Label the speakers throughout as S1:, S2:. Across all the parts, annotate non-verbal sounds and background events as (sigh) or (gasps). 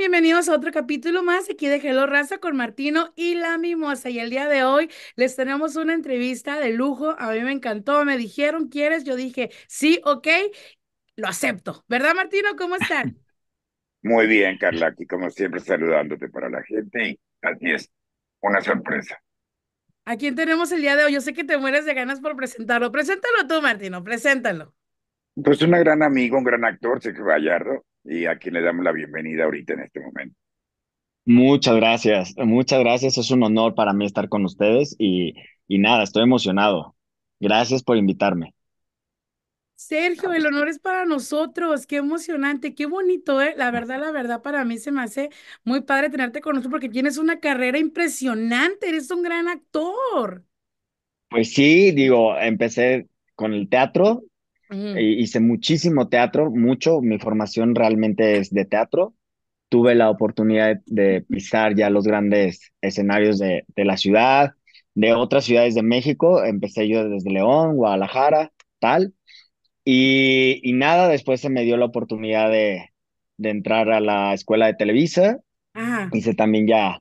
S1: Bienvenidos a otro capítulo más aquí de Hello Raza con Martino y la Mimosa. Y el día de hoy les tenemos una entrevista de lujo. A mí me encantó. Me dijeron, ¿quieres? Yo dije, sí, ok, lo acepto. ¿Verdad, Martino? ¿Cómo están?
S2: Muy bien, Carla. Aquí, como siempre, saludándote para la gente. Y así es, una sorpresa.
S1: ¿A quién tenemos el día de hoy? Yo sé que te mueres de ganas por presentarlo. Preséntalo tú, Martino, preséntalo.
S2: Pues una gran amigo, un gran actor, Sergio Gallardo y a quien le damos la bienvenida ahorita en este momento.
S3: Muchas gracias, muchas gracias. Es un honor para mí estar con ustedes y, nada, estoy emocionado. Gracias por invitarme.
S1: Sergio, el honor es para nosotros, qué emocionante, qué bonito, ¿eh? La verdad, la verdad, para mí se me hace muy padre tenerte con nosotros porque tienes una carrera impresionante, eres un gran actor.
S3: Pues sí, digo, empecé con el teatro, eh, hice muchísimo teatro, mucho. Mi formación realmente es de teatro. Tuve la oportunidad de, pisar ya los grandes escenarios de, la ciudad, de otras ciudades de México. Empecé yo desde León, Guadalajara, tal. Y, nada, después se me dio la oportunidad de, entrar a la escuela de Televisa. Hice también ya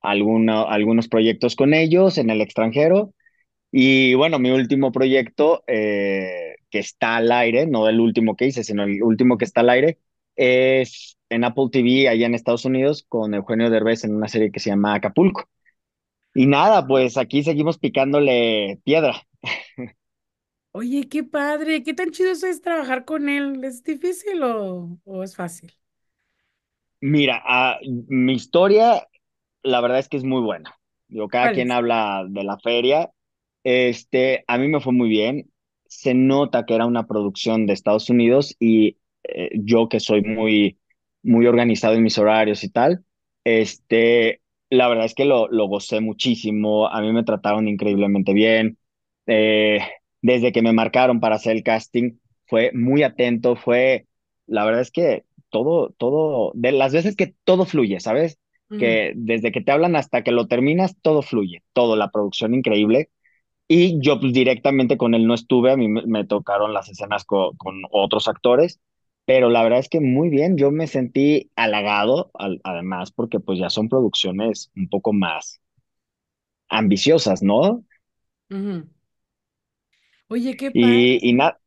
S3: algunos proyectos con ellos en el extranjero. Y bueno, mi último proyecto eh, que está al aire, no el último que hice, sino el último que está al aire, es en Apple TV allá en Estados Unidos con Eugenio Derbez en una serie que se llama Acapulco. Y nada, pues aquí seguimos picándole piedra. (laughs)
S1: Oye, qué padre, qué tan chido es trabajar con él. ¿Es difícil o, es fácil?
S3: Mira, ah, mi historia, la verdad es que es muy buena. cada quien habla de la feria, este, a mí me fue muy bien. Se nota que era una producción de Estados Unidos y eh, yo que soy muy, muy organizado en mis horarios y tal, este, la verdad es que lo, lo gocé muchísimo. A mí me trataron increíblemente bien. Eh, desde que me marcaron para hacer el casting, fue muy atento, fue, la verdad es que todo, todo, de las veces que todo fluye, ¿sabes? Que desde que te hablan hasta que lo terminas, todo fluye, todo, la producción increíble. Y yo pues, directamente con él no estuve, a mí me, tocaron las escenas con otros actores, pero la verdad es que muy bien, yo me sentí halagado, además, porque pues ya son producciones un poco más ambiciosas, ¿no?
S1: Oye, qué padre.
S3: Y, nada,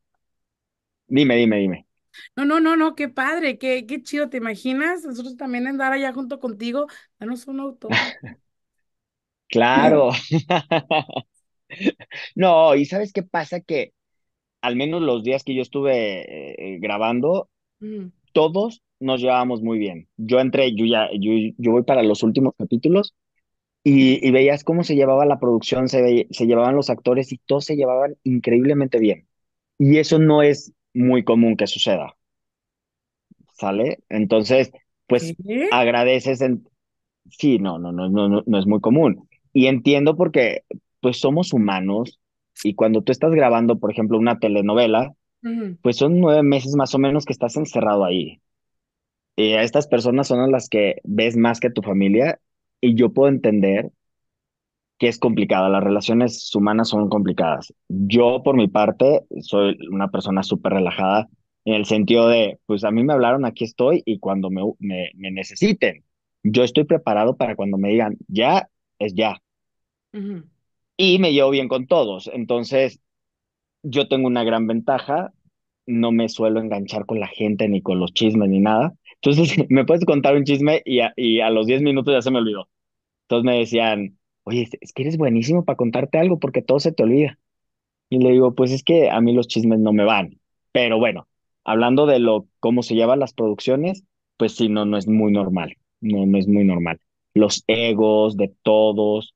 S3: dime, dime, dime.
S1: No, no, no, no, qué padre, qué, qué chido, ¿te imaginas? Nosotros también andar allá junto contigo, danos un auto. (laughs)
S3: claro. (laughs) (laughs) No, y ¿sabes qué pasa? Que al menos los días que yo estuve eh, grabando, mm. todos nos llevábamos muy bien. Yo entré, yo ya, yo, voy para los últimos capítulos y, veías cómo se llevaba la producción, se, llevaban los actores y todos se llevaban increíblemente bien. Y eso no es muy común que suceda, ¿sale? Entonces, pues agradeces Sí, no, no, no, no, no, no es muy común. Y entiendo porque pues somos humanos y cuando tú estás grabando, por ejemplo, una telenovela, pues son nueve meses más o menos que estás encerrado ahí. Y a estas personas son las que ves más que tu familia y yo puedo entender que es complicado las relaciones humanas son complicadas. Yo, por mi parte, soy una persona súper relajada en el sentido de, pues a mí me hablaron, aquí estoy y cuando me, me, necesiten, yo estoy preparado para cuando me digan, ya, es ya y me llevo bien con todos. Entonces, yo tengo una gran ventaja, no me suelo enganchar con la gente ni con los chismes ni nada. Entonces, (laughs) me puedes contar un chisme y a, y a los 10 minutos ya se me olvidó. Entonces me decían, oye, es que eres buenísimo para contarte algo porque todo se te olvida. Y le digo, pues es que a mí los chismes no me van. Pero bueno, hablando de lo cómo se llevan las producciones, pues sí, no, no es muy normal. No, no es muy normal. Los egos de todos,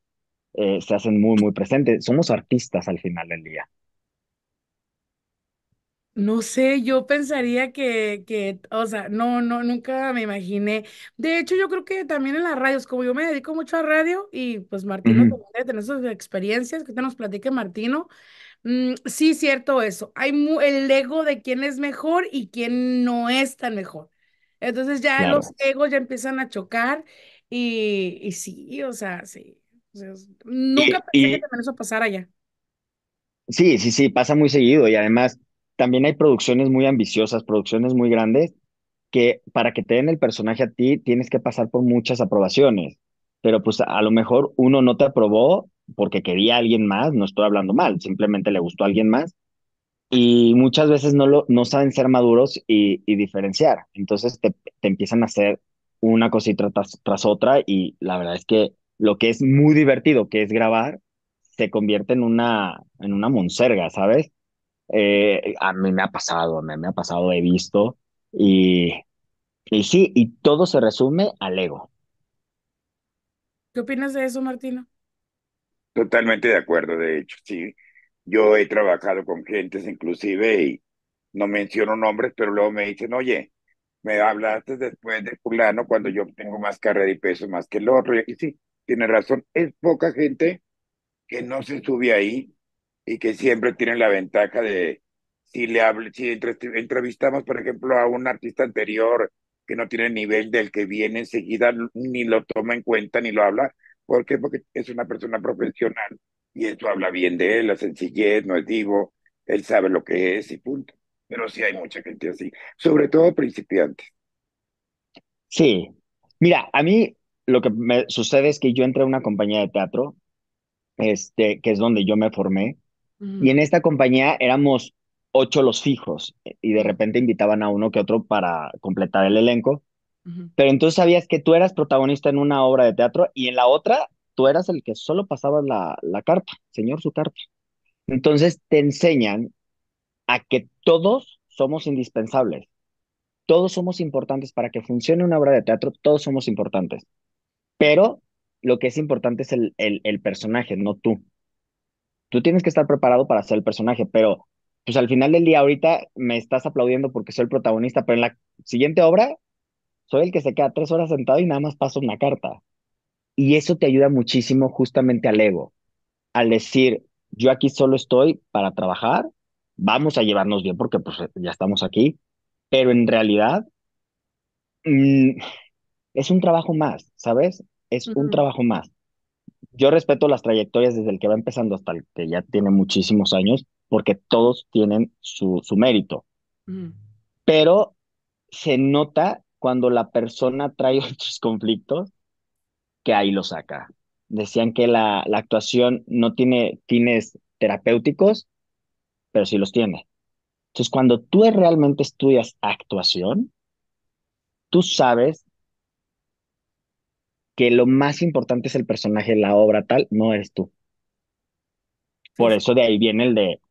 S3: eh, se hacen muy, muy presentes. Somos artistas al final del día.
S1: No sé, yo pensaría que, que, o sea, no, no, nunca me imaginé. De hecho, yo creo que también en las radios, como yo me dedico mucho a radio y pues Martino tenés también debe sus experiencias, que te nos platique Martino. Mm, sí, cierto eso. Hay el ego de quién es mejor y quién no es tan mejor. Entonces ya los egos ya empiezan a chocar y, y sí, o sea, sí nunca pensé que eso pasara allá.
S3: Sí, sí, sí, pasa muy seguido y además también hay producciones muy ambiciosas, producciones muy grandes, que para que te den el personaje a ti tienes que pasar por muchas aprobaciones, pero pues a lo mejor uno no te aprobó porque quería a alguien más, no estoy hablando mal, simplemente le gustó a alguien más y muchas veces no, lo, no saben ser maduros y, diferenciar, entonces te, empiezan a hacer una cosita tras otra y la verdad es que lo que es muy divertido, que es grabar, se convierte en una, en una monserga, ¿sabes? Eh, a mí me ha pasado, a mí me ha pasado, he visto, y, y sí, y todo se resume al ego.
S1: ¿Qué opinas de eso, Martino?
S2: Totalmente de acuerdo, de hecho, sí. Yo he trabajado con gentes, inclusive y no menciono nombres, pero luego me dicen, oye, me hablaste después de fulano cuando yo tengo más carrera y peso más que el otro. Y aquí sí, tiene razón, es poca gente que no se sube ahí y que siempre tiene la ventaja de si le hable, si entrevistamos, por ejemplo, a un artista anterior que no tiene nivel del que viene enseguida, ni lo toma en cuenta, ni lo habla. ¿Por qué? Porque es una persona profesional y eso habla bien de él, la sencillez, no es digo él sabe lo que es y punto. Pero sí hay mucha gente así, sobre todo principiantes.
S3: Sí. Mira, a mí lo que me sucede es que yo entré a una compañía de teatro, este, que es donde yo me formé, y en esta compañía éramos ocho los fijos, y de repente invitaban a uno que otro para completar el elenco, pero entonces sabías que tú eras protagonista en una obra de teatro y en la otra tú eras el que solo pasaba la, la carta, señor su carta. Entonces te enseñan a que todos somos indispensables todos somos importantes para que funcione una obra de teatro, todos somos importantes. Pero lo que es importante es el, el, personaje, no tú. Tú tienes que estar preparado para ser el personaje, pero pues al final del día ahorita me estás aplaudiendo porque soy el protagonista, pero en la siguiente obra soy el que se queda tres horas sentado y nada más paso una carta. Y eso te ayuda muchísimo justamente al ego, al decir, yo aquí solo estoy para trabajar, vamos a llevarnos bien porque pues ya estamos aquí, pero en realidad mm, es un trabajo más, ¿sabes? es un trabajo más. Yo respeto las trayectorias desde el que va empezando hasta el que ya tiene muchísimos años, porque todos tienen su, su mérito. Pero se nota cuando la persona trae (laughs) otros conflictos que ahí lo saca. Decían que la, la actuación no tiene fines terapéuticos, pero sí los tiene. Entonces, cuando tú realmente estudias actuación, tú sabes que lo más importante es el personaje, la obra tal, no eres tú. Por eso de ahí viene el de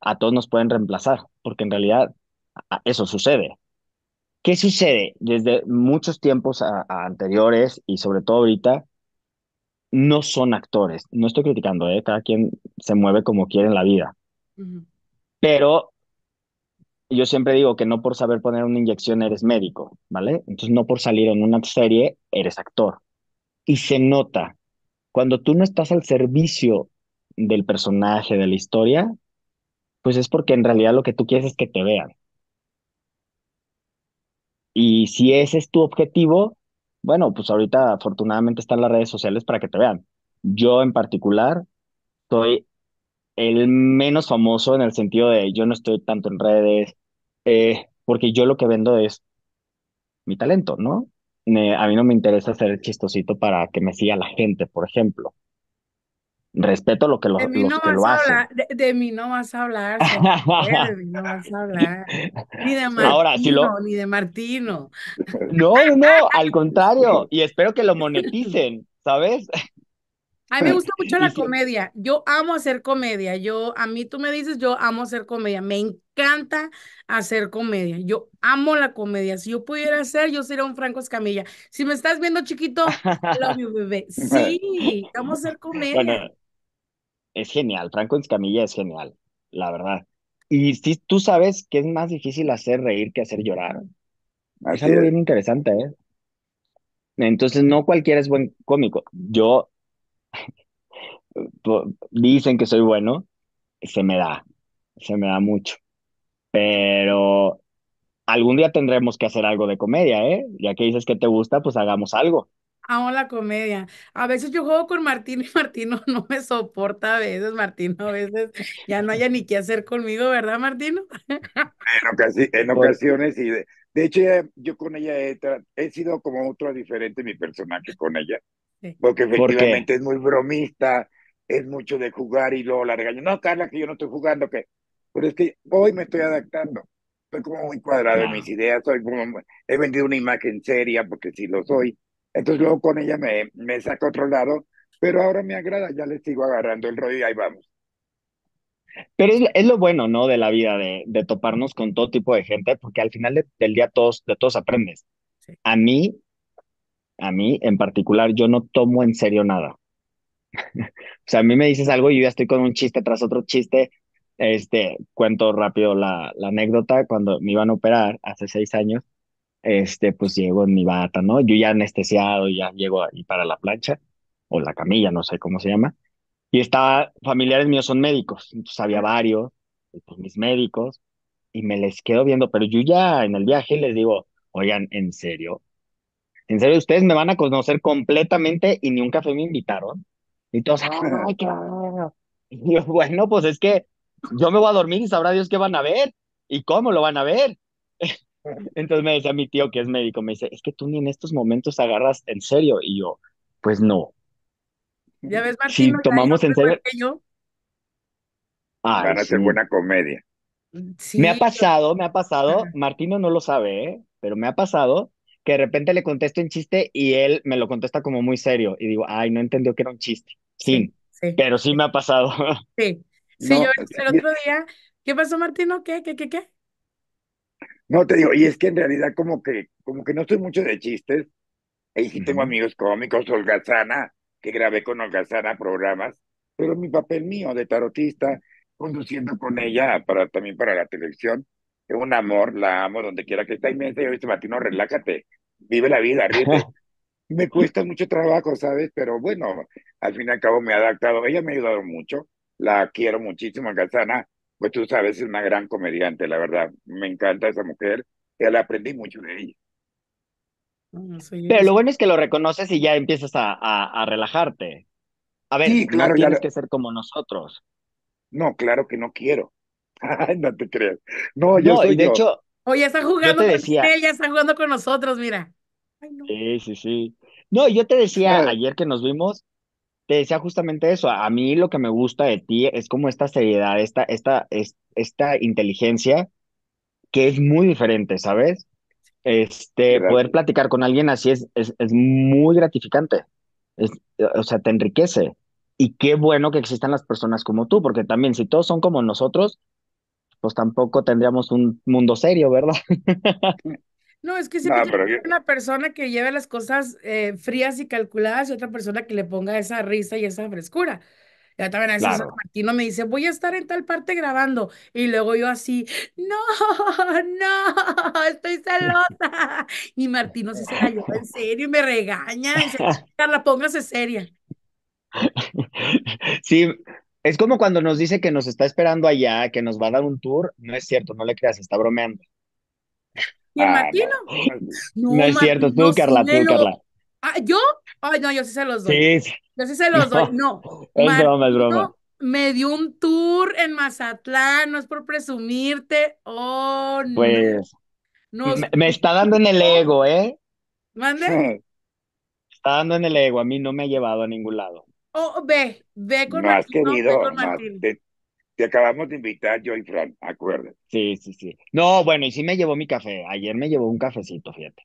S3: a todos nos pueden reemplazar, porque en realidad eso sucede. ¿Qué sucede? Desde muchos tiempos anteriores y sobre todo ahorita, no son actores. No estoy criticando, ¿eh? cada quien se mueve como quiere en la vida. Pero yo siempre digo que no por saber poner una inyección eres médico, ¿vale? Entonces no por salir en una serie eres actor y se nota. Cuando tú no estás al servicio del personaje, de la historia, pues es porque en realidad lo que tú quieres es que te vean. Y si ese es tu objetivo, bueno, pues ahorita afortunadamente están las redes sociales para que te vean. Yo en particular soy el menos famoso en el sentido de yo no estoy tanto en redes, eh, porque yo lo que vendo es mi talento, ¿no? a mí no me interesa hacer el chistosito para que me siga la gente, por ejemplo. Respeto lo que los, que lo hacen.
S1: de, mí no vas a hablar, de mí no vas a hablar. Ni de (laughs) Martino, ni de Martino.
S3: No, no, al (laughs) contrario. Y espero que lo moneticen, ¿sabes?
S1: A mí me gusta mucho la comedia. Yo amo hacer comedia. Yo, a mí tú me dices, yo amo hacer comedia. Me encanta hacer comedia. Yo amo la comedia. Si yo pudiera hacer, yo sería un Franco Escamilla. Si me estás viendo chiquito, love mi bebé. (laughs) Sí, amo hacer comedia.
S3: es genial. Franco Escamilla es genial, la verdad. Y si tú sabes que es más difícil hacer reír que hacer llorar. Es algo bien interesante, ¿eh? Entonces, no cualquiera es buen cómico. Yo pues, dicen que soy bueno, se me da, se me da mucho. Pero algún día tendremos que hacer algo de comedia, ¿eh? Ya que dices que te gusta, pues hagamos algo.
S1: Amo la comedia. A veces yo juego con Martín y Martín no, me soporta a veces, Martín, a veces ya no haya ni qué hacer conmigo, ¿verdad, Martín? En,
S2: pues ocasiones y de, hecho yo con ella he, sido como otra diferente mi personaje con ella. Porque efectivamente es muy bromista, es mucho de jugar y luego la regaño. No, Carla, que yo no estoy jugando, que. Pero es que hoy me estoy adaptando. Estoy como muy cuadrado en mis ideas, soy como, he vendido una imagen seria porque sí lo soy. Entonces luego con ella me, me a otro lado, pero ahora me agrada, ya le sigo agarrando el rollo y ahí vamos.
S3: Pero es, lo bueno, ¿no? De la vida, de, de, toparnos con todo tipo de gente, porque al final del día todos, de todos aprendes. A mí a mí en particular, yo no tomo en serio nada. (laughs) o sea, a mí me dices algo y yo ya estoy con un chiste tras otro chiste. Este, cuento rápido la, la anécdota, cuando me iban a operar hace seis años, este, pues llego en mi bata, ¿no? Yo ya anestesiado, ya llego ahí para la plancha o la camilla, no sé cómo se llama. Y estaba, familiares míos son médicos, pues había varios, eh, pues mis médicos, y me les quedo viendo, pero yo ya en el viaje les digo, oigan, en serio, en serio, ustedes me van a conocer completamente y ni un café me invitaron. Y todos, ay, ah,
S2: bueno! (laughs)
S3: Y yo, bueno, pues es que yo me voy a dormir y sabrá Dios qué van a ver y cómo lo van a ver. (laughs) Entonces me decía mi tío, que es médico, me dice, es que tú ni en estos momentos agarras en serio. Y yo, pues no.
S1: Ya ves, Martín, si tomamos en serio. Yo.
S3: buena comedia. Mm, me ha pasado, me ha pasado, (laughs) Martino no lo sabe, ¿eh? pero me ha pasado que de repente le contesto un chiste y él me lo contesta como muy serio y digo, ay, no entendió que era un chiste. Sí, sí. pero sí me ha pasado. (laughs) Sí, sí, yo pues,
S1: el otro día, ¿qué pasó Martino? ¿Qué, qué, qué, qué?
S2: No, te digo, y es que en realidad como que, como que no soy mucho de chistes, ahí sí tengo amigos cómicos, Olgazana, que grabé con Olgazana programas, pero mi papel mío de tarotista, conduciendo con ella para, también para la televisión, es un amor, la amo donde quiera que esté. Y me dice, este Martino, relájate vive la vida, ríete. (laughs) me cuesta mucho trabajo, ¿sabes? Pero bueno, al fin y al cabo me he adaptado. Ella me ha ayudado mucho, la quiero muchísimo, Calzana. Pues tú sabes, es una gran comediante, la verdad. Me encanta esa mujer, ya la aprendí mucho de ella.
S3: Mm, Pero lo bueno es que lo reconoces y ya empiezas a, a, relajarte. A ver, claro, tienes que ser como nosotros. No, claro que no quiero. (laughs) no te creas. No, yo y de hecho,
S1: o ya está jugando con decía, él, ya está jugando con nosotros, mira.
S3: Sí, sí, sí. No, yo te decía ayer que nos vimos, te decía justamente eso. A mí lo que me gusta de ti es como esta seriedad, esta, esta, esta inteligencia que es muy diferente, ¿sabes? Este, poder platicar con alguien así es, es, es muy gratificante. Es, eh, o sea, te enriquece. Y qué bueno que existan las personas como tú, porque también si todos son como nosotros, pues tampoco tendríamos un mundo serio, ¿verdad?
S1: No, es que (laughs) siempre hay una persona que lleve las cosas eh, frías y calculadas y otra persona que le ponga esa risa y esa frescura. Ya también a veces Martino me dice, voy a estar en tal parte grabando. Y luego yo así, no, (laughs) no, estoy celosa. Y Martino se cayó en serio y me regaña. Y dice, Carla, (laughs) póngase seria.
S3: Sí, es como cuando nos dice que nos está esperando allá, que nos va a dar un tour. No es cierto, no le creas, está bromeando. ¿Y el ah,
S1: (gasps) No, es cierto, tú, Carla, tú, Carla. Ah, ¿Yo? Ay, no, yo sí se los doy. Sí. Yo sí se los doy, no. Es broma, es broma. Me dio un tour en Mazatlán, no es por presumirte. Oh, no. Pues.
S3: Me, está dando en el ego, ¿eh?
S1: ¿Mande?
S3: Está dando en el ego, a mí no me ha llevado a ningún lado
S1: ve, ve con más Martín,
S3: te, acabamos de invitar yo y Fran, acuérdate. Sí, sí, sí. No, bueno, y sí me llevó mi café. Ayer me llevó un cafecito, fíjate.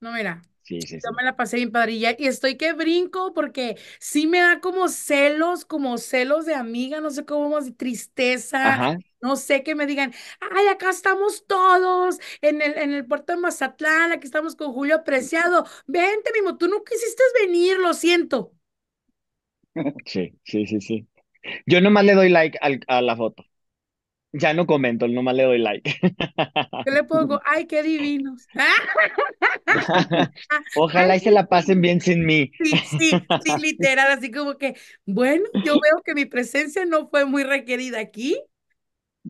S3: No, mira. Sí, sí, yo
S1: me la pasé bien padrilla y estoy que brinco porque sí me da como celos, como celos de amiga, no sé cómo, más tristeza, no sé que me digan, ay, acá estamos todos en el, en el puerto de Mazatlán, aquí estamos con Julio Apreciado, vente, mimo tú no quisiste venir, lo siento.
S3: (laughs) Sí, sí, sí, sí. Yo nomás le doy like a la foto. Ya no comento, nomás le doy like. Yo
S1: le pongo, (laughs) ay, qué divinos. (laughs)
S3: Ojalá y se la pasen bien sin mí.
S1: Sí, sí, sí, literal, así como que, bueno, yo veo que mi presencia no fue muy requerida aquí.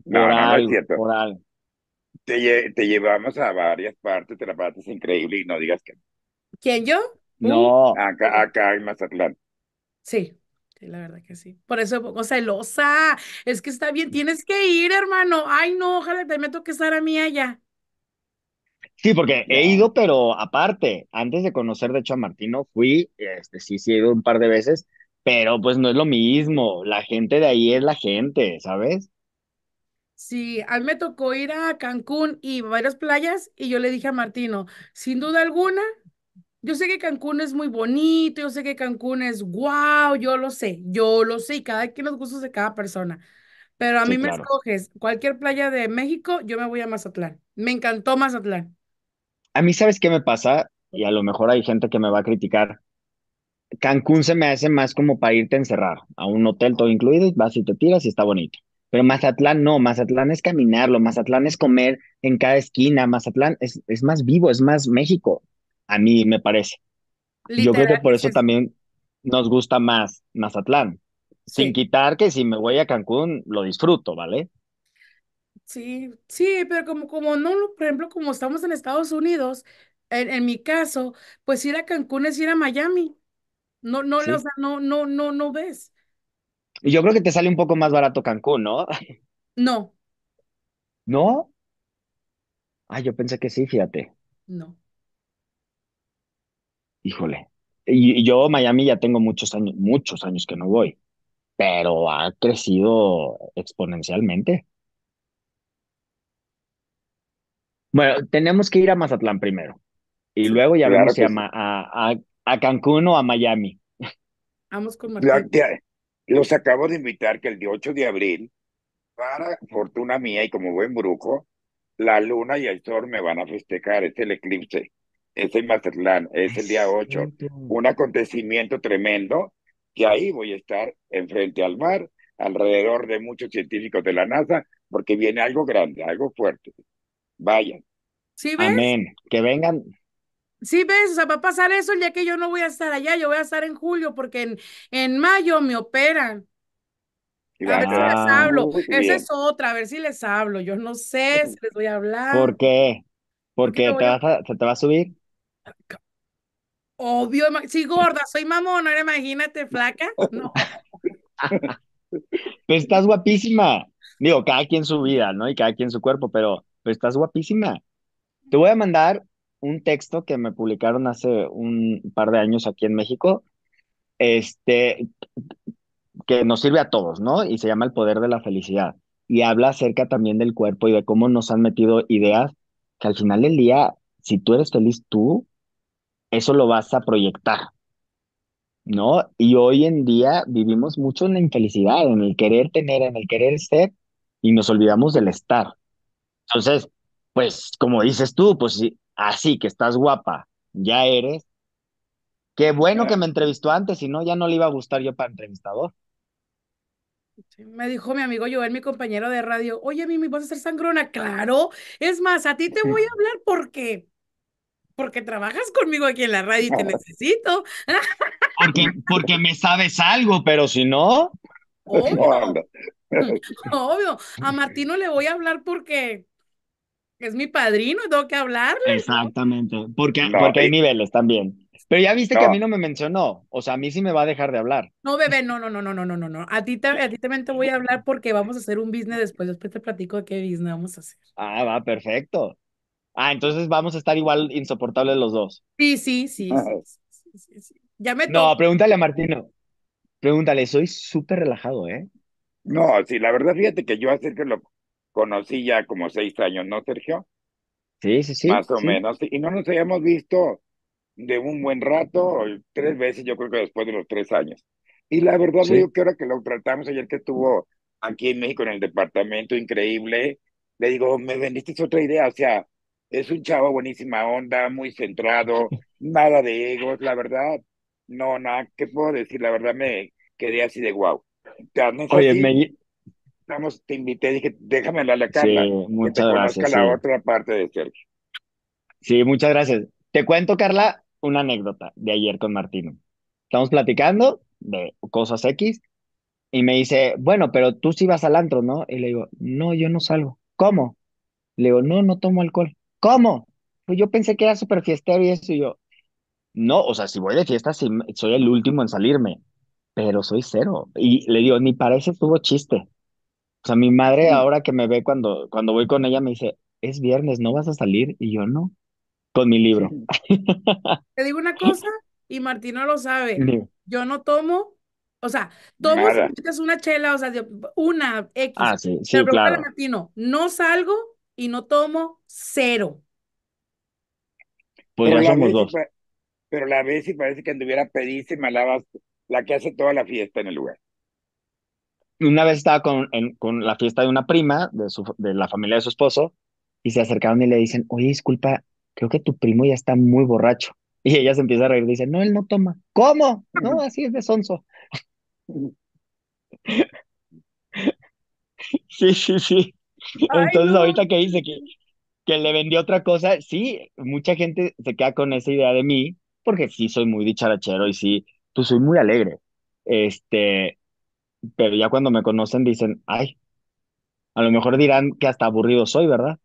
S2: No, no, es cierto. Te, te, llevamos a varias partes, te la pasas increíble y no digas que. ¿Quién yo? No. Acá, acá en Mazatlán.
S1: Sí. Sí, la verdad que sí. Por eso, poco celosa. Es que está bien, tienes que ir, hermano. Ay, no, ojalá también me toque estar a mí allá. Sí, porque he
S3: ido, pero aparte, antes de conocer, de hecho, a Martino, fui, este, sí, sí, he ido un par de veces, pero pues no es lo mismo. La gente de ahí es la gente, ¿sabes?
S1: Sí, a mí me tocó ir a Cancún y varias playas y yo le dije a Martino, sin duda alguna, yo sé que Cancún es muy bonito, yo sé que Cancún es wow, yo lo sé, yo lo sé, y cada quien los gustos de cada persona. Pero a mí me escoges cualquier playa de México, yo me voy a Mazatlán. Me encantó Mazatlán.
S3: A mí, ¿sabes qué me pasa? Y a lo mejor hay gente que me va a criticar. Cancún se me hace más como para irte a encerrar a un hotel todo incluido y vas y te tiras y está bonito. Pero Mazatlán no, Mazatlán es caminarlo, Mazatlán es comer en cada esquina, Mazatlán es, es más vivo, es más México a mí me parece. Yo creo que por eso también nos gusta más Mazatlán. Sin quitar que si me voy a Cancún lo disfruto, ¿vale?
S1: Sí, sí, pero como, como no, por ejemplo, como estamos en Estados Unidos, en, mi caso, pues ir a Cancún es ir a Miami. No, no, no no, no, no, no ves.
S3: Y yo creo que te sale un poco más barato Cancún, ¿no? No. (laughs) ¿No? Ah, yo pensé que sí, fíjate. No híjole, y, yo Miami ya tengo muchos años, muchos años que no voy, pero ha crecido exponencialmente. Bueno, tenemos que ir a Mazatlán primero y luego ya vemos si a, a, Cancún o a Miami.
S1: Vamos con
S2: los acabo de invitar que el 8 de abril, para fortuna mía y como buen brujo, la luna y el sol me van a festejar, es el eclipse es en es el día 8, un acontecimiento tremendo que ahí voy a estar enfrente al mar, alrededor de muchos científicos de la NASA, porque viene algo grande, algo fuerte. Vayan. ¿Sí ves? Amén. Que vengan,
S1: Sí, ves, sea, va a pasar eso ya que yo no voy a estar allá, yo voy a estar en julio porque en, en mayo me operan.
S3: A ver si les hablo. Esa es
S1: otra, a ver si les hablo. Yo no sé eh, si les voy a hablar. ¿Por
S3: qué? Porque te, vas te va a subir.
S1: Obvio, sí, gorda, soy no era imagínate, flaca. No. (laughs) pero
S3: pues estás guapísima. Digo, cada quien su vida, ¿no? Y cada quien su cuerpo, pero pues, estás guapísima. Te voy a mandar un texto que me publicaron hace un par de años aquí en México, este, que nos sirve a todos, ¿no? Y se llama El Poder de la Felicidad. Y habla acerca también del cuerpo y de cómo nos han metido ideas que al final del día, si tú eres feliz tú, eso lo vas a proyectar, ¿no? Y hoy en día vivimos mucho en la infelicidad, en el querer tener, en el querer ser, y nos olvidamos del estar. Entonces, pues como dices tú, pues así que estás guapa, ya eres. Qué bueno que me entrevistó antes, si no, ya no le iba a gustar yo para entrevistador.
S1: me dijo mi amigo Joel, mi compañero de radio, oye, Mimi, ¿vas a ser sangrona? Claro, es más, a ti te voy a hablar porque porque trabajas conmigo aquí en la radio y te necesito.
S3: Porque, me sabes algo, pero si no.
S1: Obvio.
S3: (laughs)
S1: Obvio. A Martino le voy a hablar porque es mi padrino, tengo que hablarle.
S3: Exactamente. Porque, porque hay niveles también. Pero ya viste que a mí no me mencionó. O sea, a mí sí me va a dejar de hablar.
S1: No, bebé, no, no, no, no, no, no, no. A ti, a ti también te voy a hablar porque vamos a hacer un business después. Después te platico de qué business vamos a hacer.
S3: Ah, va, perfecto. Ah, entonces vamos a estar igual insoportables los dos.
S1: Sí, sí, sí. no, pregúntale a
S3: Martino. Pregúntale, soy súper relajado, ¿eh? No, sí, la verdad, fíjate que yo a Sergio lo
S2: conocí ya como seis años, ¿no, Sergio?
S3: Sí, sí, sí. Más o menos.
S2: Y no nos habíamos visto de un buen rato, tres veces, yo creo que después de los tres años. Y la verdad, yo que ahora que lo tratamos ayer que estuvo aquí en México en el departamento, increíble, le digo, me vendiste otra idea, o sea, es un chavo buenísima onda, muy centrado, nada de egos, la verdad, no, nada, ¿qué puedo decir? La verdad me quedé así de wow. Oye, me... Estamos, te invité, dije,
S3: déjame hablarle a Carla, sí, muchas gracias, sí. la otra parte de Sergio. Sí, muchas gracias. Te cuento, Carla, una anécdota de ayer con Martino. Estamos platicando de cosas X y me dice, bueno, pero tú sí vas al antro, ¿no? Y le digo, no, yo no salgo. ¿Cómo? Le digo, no, no tomo alcohol. ¿Cómo? Pues yo pensé que era súper fiestero y eso, y yo, no, o sea, si voy de fiesta, soy el último en salirme, pero soy cero. Y le digo, ni parece estuvo chiste. O sea, mi madre ahora que me ve cuando, cuando voy con ella me dice, es viernes, ¿no vas a salir? Y yo no, con mi libro. (laughs)
S1: Te digo una cosa, y Martino lo sabe, yo no tomo, o sea, tomo si una chela, o sea, una X. Ah, sí, sí, pero claro. Martino, no salgo y no tomo, cero.
S3: Pues ya somos
S2: dos. Pero la y parece que anduviera pedísima, la, la que hace
S3: toda la fiesta en el lugar. Una vez estaba con, con la fiesta de una prima de, su, de la familia de su esposo y se acercaron y le dicen, oye, disculpa, creo que tu primo ya está muy borracho. (laughs) Y ella se empieza a reír, dice, no, él no toma. ¿Cómo? No, (laughs) así es de sonso. (laughs) Sí, sí, sí. Entonces, ahorita que dice que, que le vendió otra cosa, sí, mucha gente se queda con esa idea de mí, porque sí soy muy dicharachero y sí, pues soy muy alegre. Este, pero ya cuando me conocen dicen, ay, a lo mejor dirán que hasta aburrido soy, ¿verdad?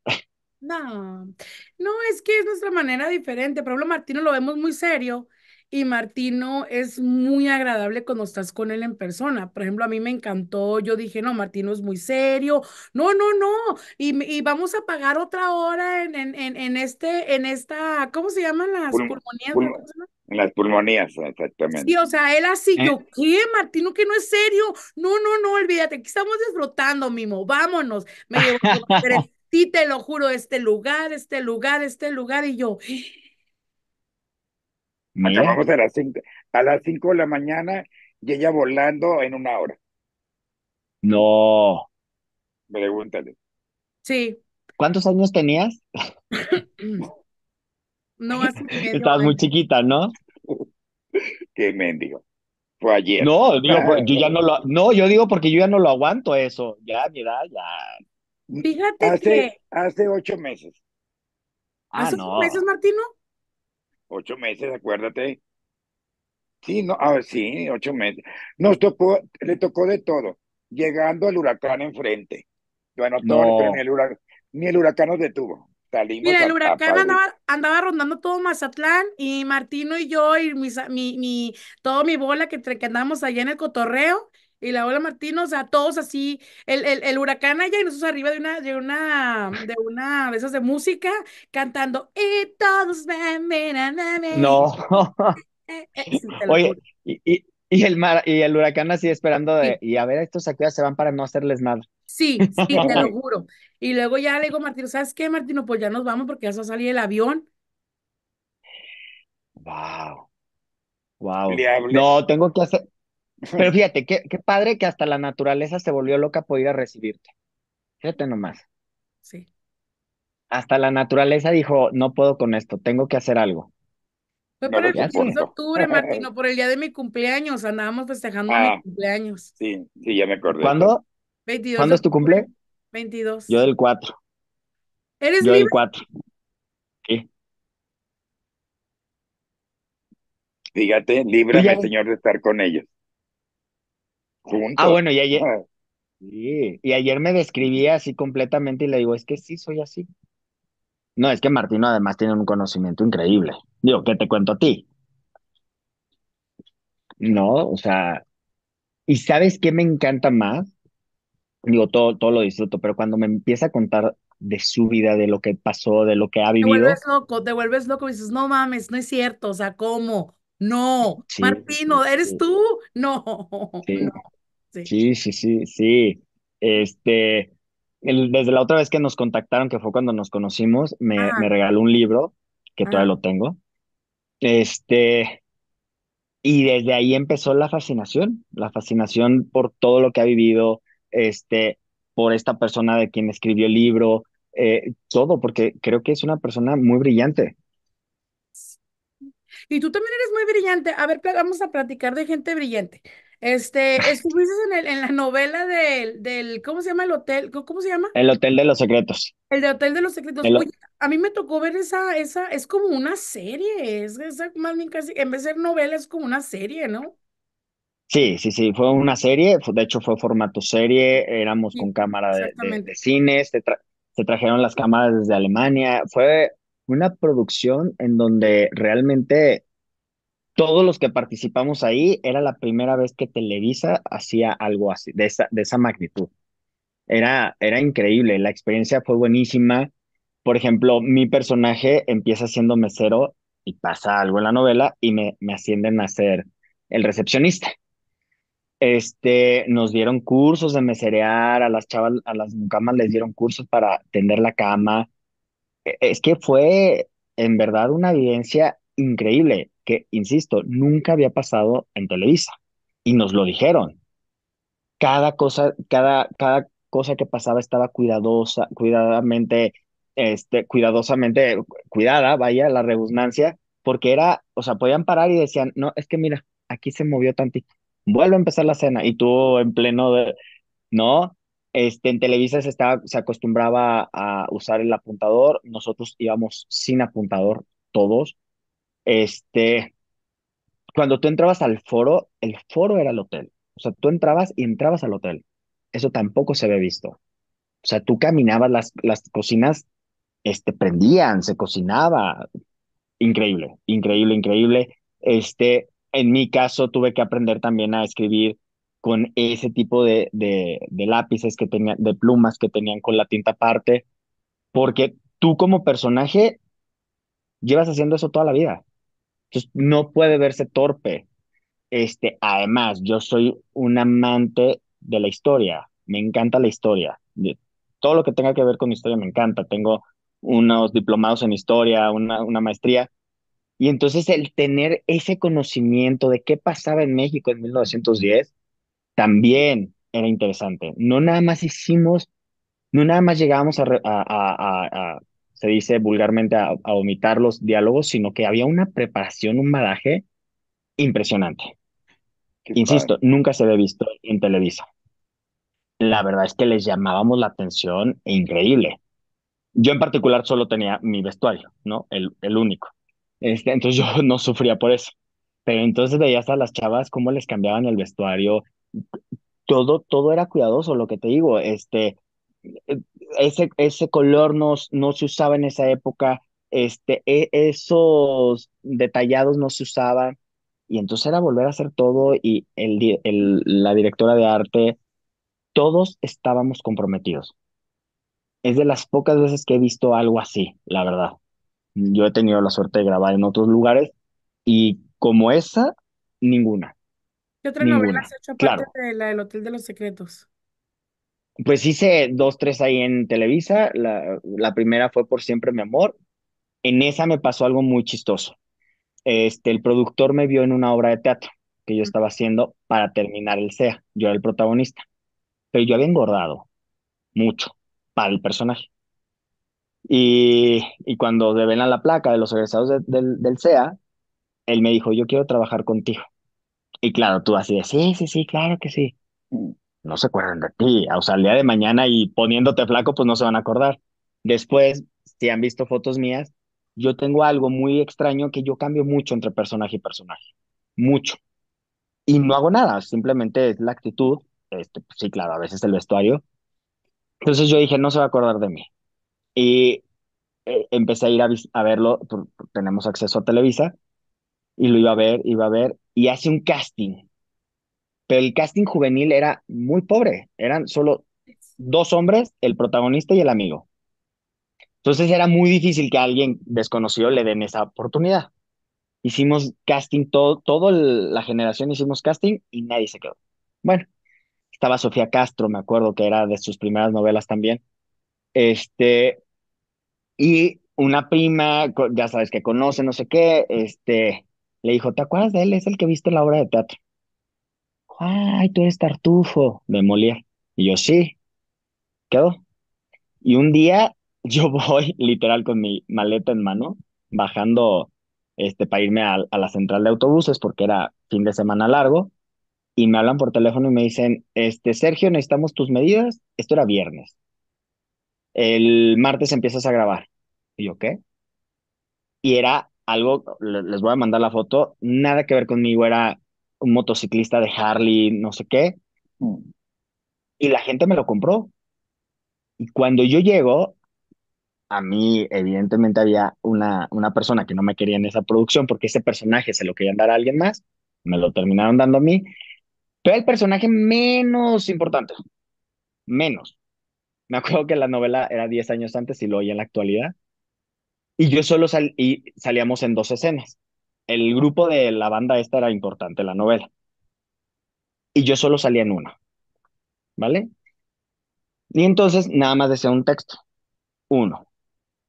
S1: No, no, es que es nuestra manera diferente. Pablo Martino lo vemos muy serio y Martino es muy agradable cuando estás con él en persona. Por ejemplo, a mí me encantó, yo dije, no, Martino es muy serio, no, no, no, y, y vamos a pagar otra hora en, en, en, este, en esta, ¿cómo se llaman las pulmonías?
S2: en las pulmonías, exactamente.
S1: Sí, o sea, él así, eh. yo, ¿qué, Martino, que no es serio? No, no, no, olvídate, aquí estamos desbrotando, Mimo, vámonos. Me llevó, (laughs) sí, te lo juro, este lugar, este lugar, este lugar, y yo,
S2: a las 5 cinco de la mañana y ella volando en una hora.
S3: No. Pregúntale. Sí. ¿Cuántos años tenías? (clears throat)
S1: no hace medio Estabas
S3: muy chiquita, ¿no? (laughs) Qué mendigo. Fue ayer. No, pues, yo ya ah. no lo, no, yo digo porque yo ya no lo aguanto eso. Ya, mira, ya.
S2: Fíjate que. Hace ocho meses. ¿Hace ah, ocho meses, Martino? Ocho meses, acuérdate. Sí, no, ver sí, ocho meses. Nos tocó, le tocó de todo, llegando al huracán enfrente. Bueno, no. ni el, huracán, ni el huracán nos detuvo. Mira, el huracán andaba,
S1: andaba, rondando todo Mazatlán y Martino y yo y toda mi, mi, todo mi bola que, que allá en el cotorreo y la ola Martín, o sea, todos así, el, el, el huracán allá y nosotros arriba de una, de una, de una, de esas de música, cantando, y todos me miran a No.
S3: (laughs)
S1: Eh, eh, Oye,
S3: y, y, y, el mar, y el huracán así esperando de, y a ver, estos aquí se van para no hacerles nada.
S1: Sí, sí, te lo (laughs) juro. Y luego ya le digo, Martín, ¿sabes qué, Martino? Pues ya nos vamos porque ya se va a salir el avión.
S3: Wow. Wow. No, tengo que hacer, pero (laughs) fíjate, qué, padre que hasta la naturaleza se volvió loca por ir a recibirte. Fíjate nomás. Sí. Hasta la naturaleza dijo, no puedo con esto, tengo que hacer algo. Fue por el 15 de octubre, Martino,
S1: por el día de mi cumpleaños, andábamos festejando mi ah, cumpleaños. Sí,
S3: sí, ya me acordé. ¿Cuándo?
S1: ¿Cuándo es tu cumple? 22.
S3: Yo del 4. ¿Eres Yo del 4. ¿Qué?
S2: Pues fíjate, líbrame, Señor, de estar con ellos.
S3: Ah, bueno, y ayer, ah, y ayer me describí así completamente y le digo, es que sí, soy así. No, es que Martino además tiene un conocimiento increíble. Digo, ¿qué te cuento a ti? No, o sea, ¿y sabes qué me encanta más? Digo, todo, todo lo disfruto, pero cuando me empieza a contar de su vida, de lo que pasó, de lo que ha vivido. Te vuelves
S1: loco, te vuelves loco y dices, no mames, no es cierto, o sea, ¿cómo? No, Martino, ¿eres tú? (laughs) No.
S3: Sí, sí, sí, sí, Este, desde la otra vez que nos contactaron, que fue cuando nos conocimos, me, regaló un libro, que todavía lo tengo. Este, y desde ahí empezó la fascinación, la fascinación por todo lo que ha vivido, este, por esta persona de quien escribió el libro, eh, todo, porque creo que es una persona muy brillante,
S1: y tú también eres muy brillante. A ver, vamos a platicar de gente brillante. Este, estuviste en, el, en la novela del, del, ¿cómo se llama el hotel? ¿Cómo se llama? El
S3: Hotel de los Secretos.
S1: El de Hotel de los Secretos. a mí me tocó ver esa, esa, es como una serie, es, más bien casi, en vez de ser novela, es como una serie, ¿no?
S3: Sí, sí, sí, fue una serie, de hecho fue formato serie, éramos con cámara de, de, cine, se, se trajeron las cámaras desde Alemania, fue una producción en donde realmente todos los que participamos ahí era la primera vez que Televisa hacía algo así, de esa, de esa magnitud. Era, era increíble, la experiencia fue buenísima. Por ejemplo, mi personaje empieza siendo mesero y pasa algo en la novela y me, me ascienden a ser el recepcionista. Este, nos dieron cursos de meserear, a las chavas, a las mucamas les dieron cursos para tender la cama, e, es que fue en verdad una evidencia increíble que, insisto, nunca había pasado en Televisa y nos lo dijeron. Cada cosa, cada, cada cosa que pasaba estaba cuidadosa, cuidadamente, este, cuidadosamente cuidada, vaya la redundancia, porque era, o sea, podían parar y decían, no, es que mira, aquí se movió tantito, vuelve a empezar la cena y tú en pleno de, no, este, en Televisa se, estaba, se acostumbraba a usar el apuntador, nosotros íbamos sin apuntador todos. Este, cuando tú entrabas al foro, el foro era el hotel. O sea, tú entrabas y entrabas al hotel. Eso tampoco se había visto. O sea, tú caminabas, las, las cocinas este, prendían, se cocinaba. Increíble, increíble, increíble. Este, en mi caso, tuve que aprender también a escribir con ese tipo de, de, lápices que tenían, de plumas que tenían con la tinta aparte, porque tú como personaje llevas haciendo eso toda la vida. Entonces, no puede verse torpe. Este, además, yo soy un amante de la historia, me encanta la historia. Todo lo que tenga que ver con historia me encanta. Tengo unos diplomados en historia, una, una maestría. Y entonces el tener ese conocimiento de qué pasaba en México en 1910 también era interesante. No nada más hicimos, no nada más llegábamos a, se dice vulgarmente, a, omitar los diálogos, sino que había una preparación, un maraje impresionante. Insisto, nunca se había visto en Televisa. La verdad es que les llamábamos la atención e increíble. Yo en particular solo tenía mi vestuario, ¿no? El, el único. Este, entonces yo (laughs) no sufría por eso. Pero entonces veías a las chavas cómo les cambiaban el vestuario, todo, todo era cuidadoso, lo que te digo, este, ese, ese color no, no se usaba en esa época, este, e, esos detallados no se usaban, y entonces era volver a hacer todo y el, la directora de arte, todos estábamos comprometidos. Es de las pocas veces que he visto algo así, la verdad. Yo he tenido la suerte de grabar en otros lugares y como esa, ninguna.
S1: ¿Qué otra novela has hecho aparte de la del Hotel de los Secretos?
S3: Pues hice dos, tres ahí en Televisa. La, primera fue Por Siempre Mi Amor. En esa me pasó algo muy chistoso. Este, el productor me vio en una obra de teatro que yo estaba haciendo para terminar el SEA. Yo era el protagonista. Pero yo había engordado mucho para el personaje. Y, y cuando a la placa de los egresados del SEA, e él me dijo, yo quiero trabajar contigo. Y claro, tú así de, sí, sí, sí, claro que sí. No se acuerdan de ti. O sea, al día de mañana y poniéndote flaco, pues no se van a acordar. Después, si han visto fotos mías, yo tengo algo muy extraño que yo cambio mucho entre personaje y personaje. Mucho. Y no hago nada, simplemente es la actitud. Este, pues, sí, claro, a veces el vestuario. Entonces yo dije, no se va a acordar de mí. Y eh, empecé a ir a, verlo, tenemos acceso a Televisa, y lo iba a ver, iba a ver, y hace un casting. Pero el casting juvenil era muy pobre, eran solo dos hombres, el protagonista y el amigo. Entonces era muy difícil que alguien desconocido le den esa oportunidad. Hicimos casting, todo, toda la generación hicimos casting y nadie se quedó. Bueno, estaba Sofía Castro, me acuerdo que era de sus primeras novelas también. Este, y una prima, ya sabes que conoce, no sé qué, este, le dijo, ¿te acuerdas de él? Es el que viste la obra de teatro. Ay, tú eres Tartufo, de molía. Y yo, sí. Quedó. Y un día (laughs) yo voy literal con mi maleta en mano, bajando este, para irme a, la central de autobuses porque era fin de semana largo. Y me hablan por teléfono y me dicen, este, Sergio, necesitamos tus medidas. Esto era viernes. El martes empiezas a grabar. Y yo, ¿qué? Y era algo, les voy a mandar la foto, nada que ver conmigo, era un motociclista de Harley, no sé qué. Mm. Y la gente me lo compró. Y cuando yo llego, a mí evidentemente había una, una persona que no me quería en esa producción porque ese personaje se lo querían dar a alguien más, me lo terminaron dando a mí, pero el personaje menos importante, menos. Me acuerdo que la novela era 10 años antes y lo oí en la actualidad. Y yo solo sal salíamos en dos escenas. El grupo de la banda esta era importante, la novela. Y yo solo salía en una. ¿Vale? Y entonces nada más decía un texto. Uno.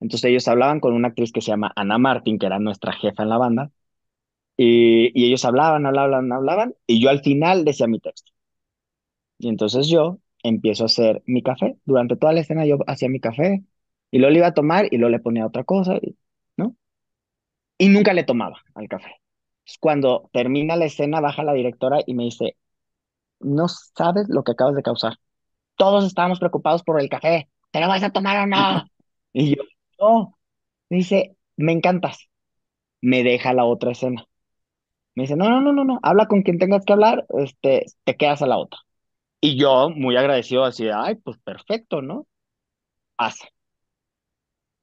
S3: Entonces ellos hablaban con una actriz que se llama Ana Martín, que era nuestra jefa en la banda. Y, y ellos hablaban, hablaban, hablaban. Y yo al final decía mi texto. Y entonces yo empiezo a hacer mi café. Durante toda la escena yo hacía mi café, y luego le iba a tomar y lo le ponía otra cosa, ¿no? Y nunca le tomaba al café. Cuando termina la escena, baja la directora y me dice, no sabes lo que acabas de causar. Todos estábamos preocupados por el café. ¿Te lo vas a tomar o no? (laughs) Y yo, no. Me dice, me encantas. Me deja la otra escena. Me dice, no, no, no, no, no. Habla con quien tengas que hablar, este, te quedas a la otra. Y yo, muy agradecido, así, ay, pues perfecto, ¿no? Hace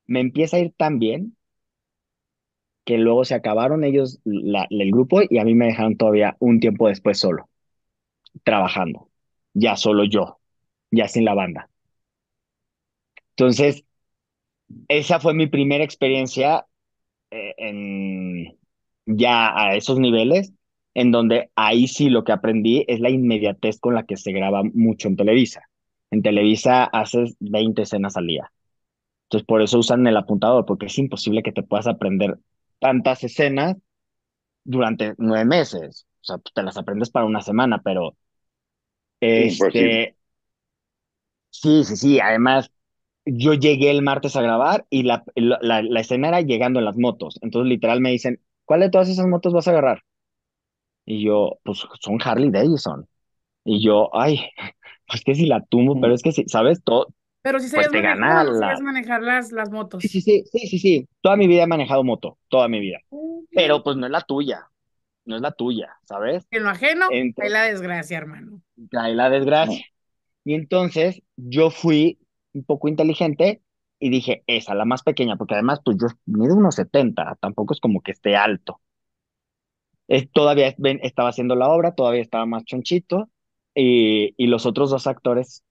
S3: me empieza a ir tan bien que luego se acabaron ellos el grupo y a mí me dejaron todavía un tiempo después solo, trabajando, ya solo yo, ya sin la banda. Entonces, esa fue mi primera experiencia eh, en, ya a esos niveles, en donde ahí sí lo que aprendí es la inmediatez con la que se graba mucho en Televisa. En Televisa haces 20 escenas al día entonces, por eso usan el apuntador, porque es imposible que te puedas aprender tantas escenas durante nueve meses. O sea, te las aprendes para una semana, pero. Este, sí, sí, sí. Además, yo llegué el martes a grabar y la, la, escena era llegando en las motos. Entonces, literal, me dicen, ¿cuál de todas esas motos vas a agarrar? Y yo, pues son Harley Davidson. Y yo, ay, pues (laughs) que si la tumbo, pero mm. es que si, ¿sabes? Todo,
S1: pero si sabes pues, manejar, las, las motos.
S3: Sí, sí, sí, sí, sí, Toda mi vida he manejado moto, toda mi vida. Pero pues no es la tuya, no es la tuya, ¿sabes?
S1: En lo ajeno, ahí la desgracia, hermano.
S3: Ahí la desgracia. Y entonces yo fui un poco inteligente y dije, esa, la más pequeña, porque además pues yo mido unos 70, tampoco es como que esté alto. Es, todavía ven, estaba haciendo la obra, todavía estaba más chonchito y, y los otros dos actores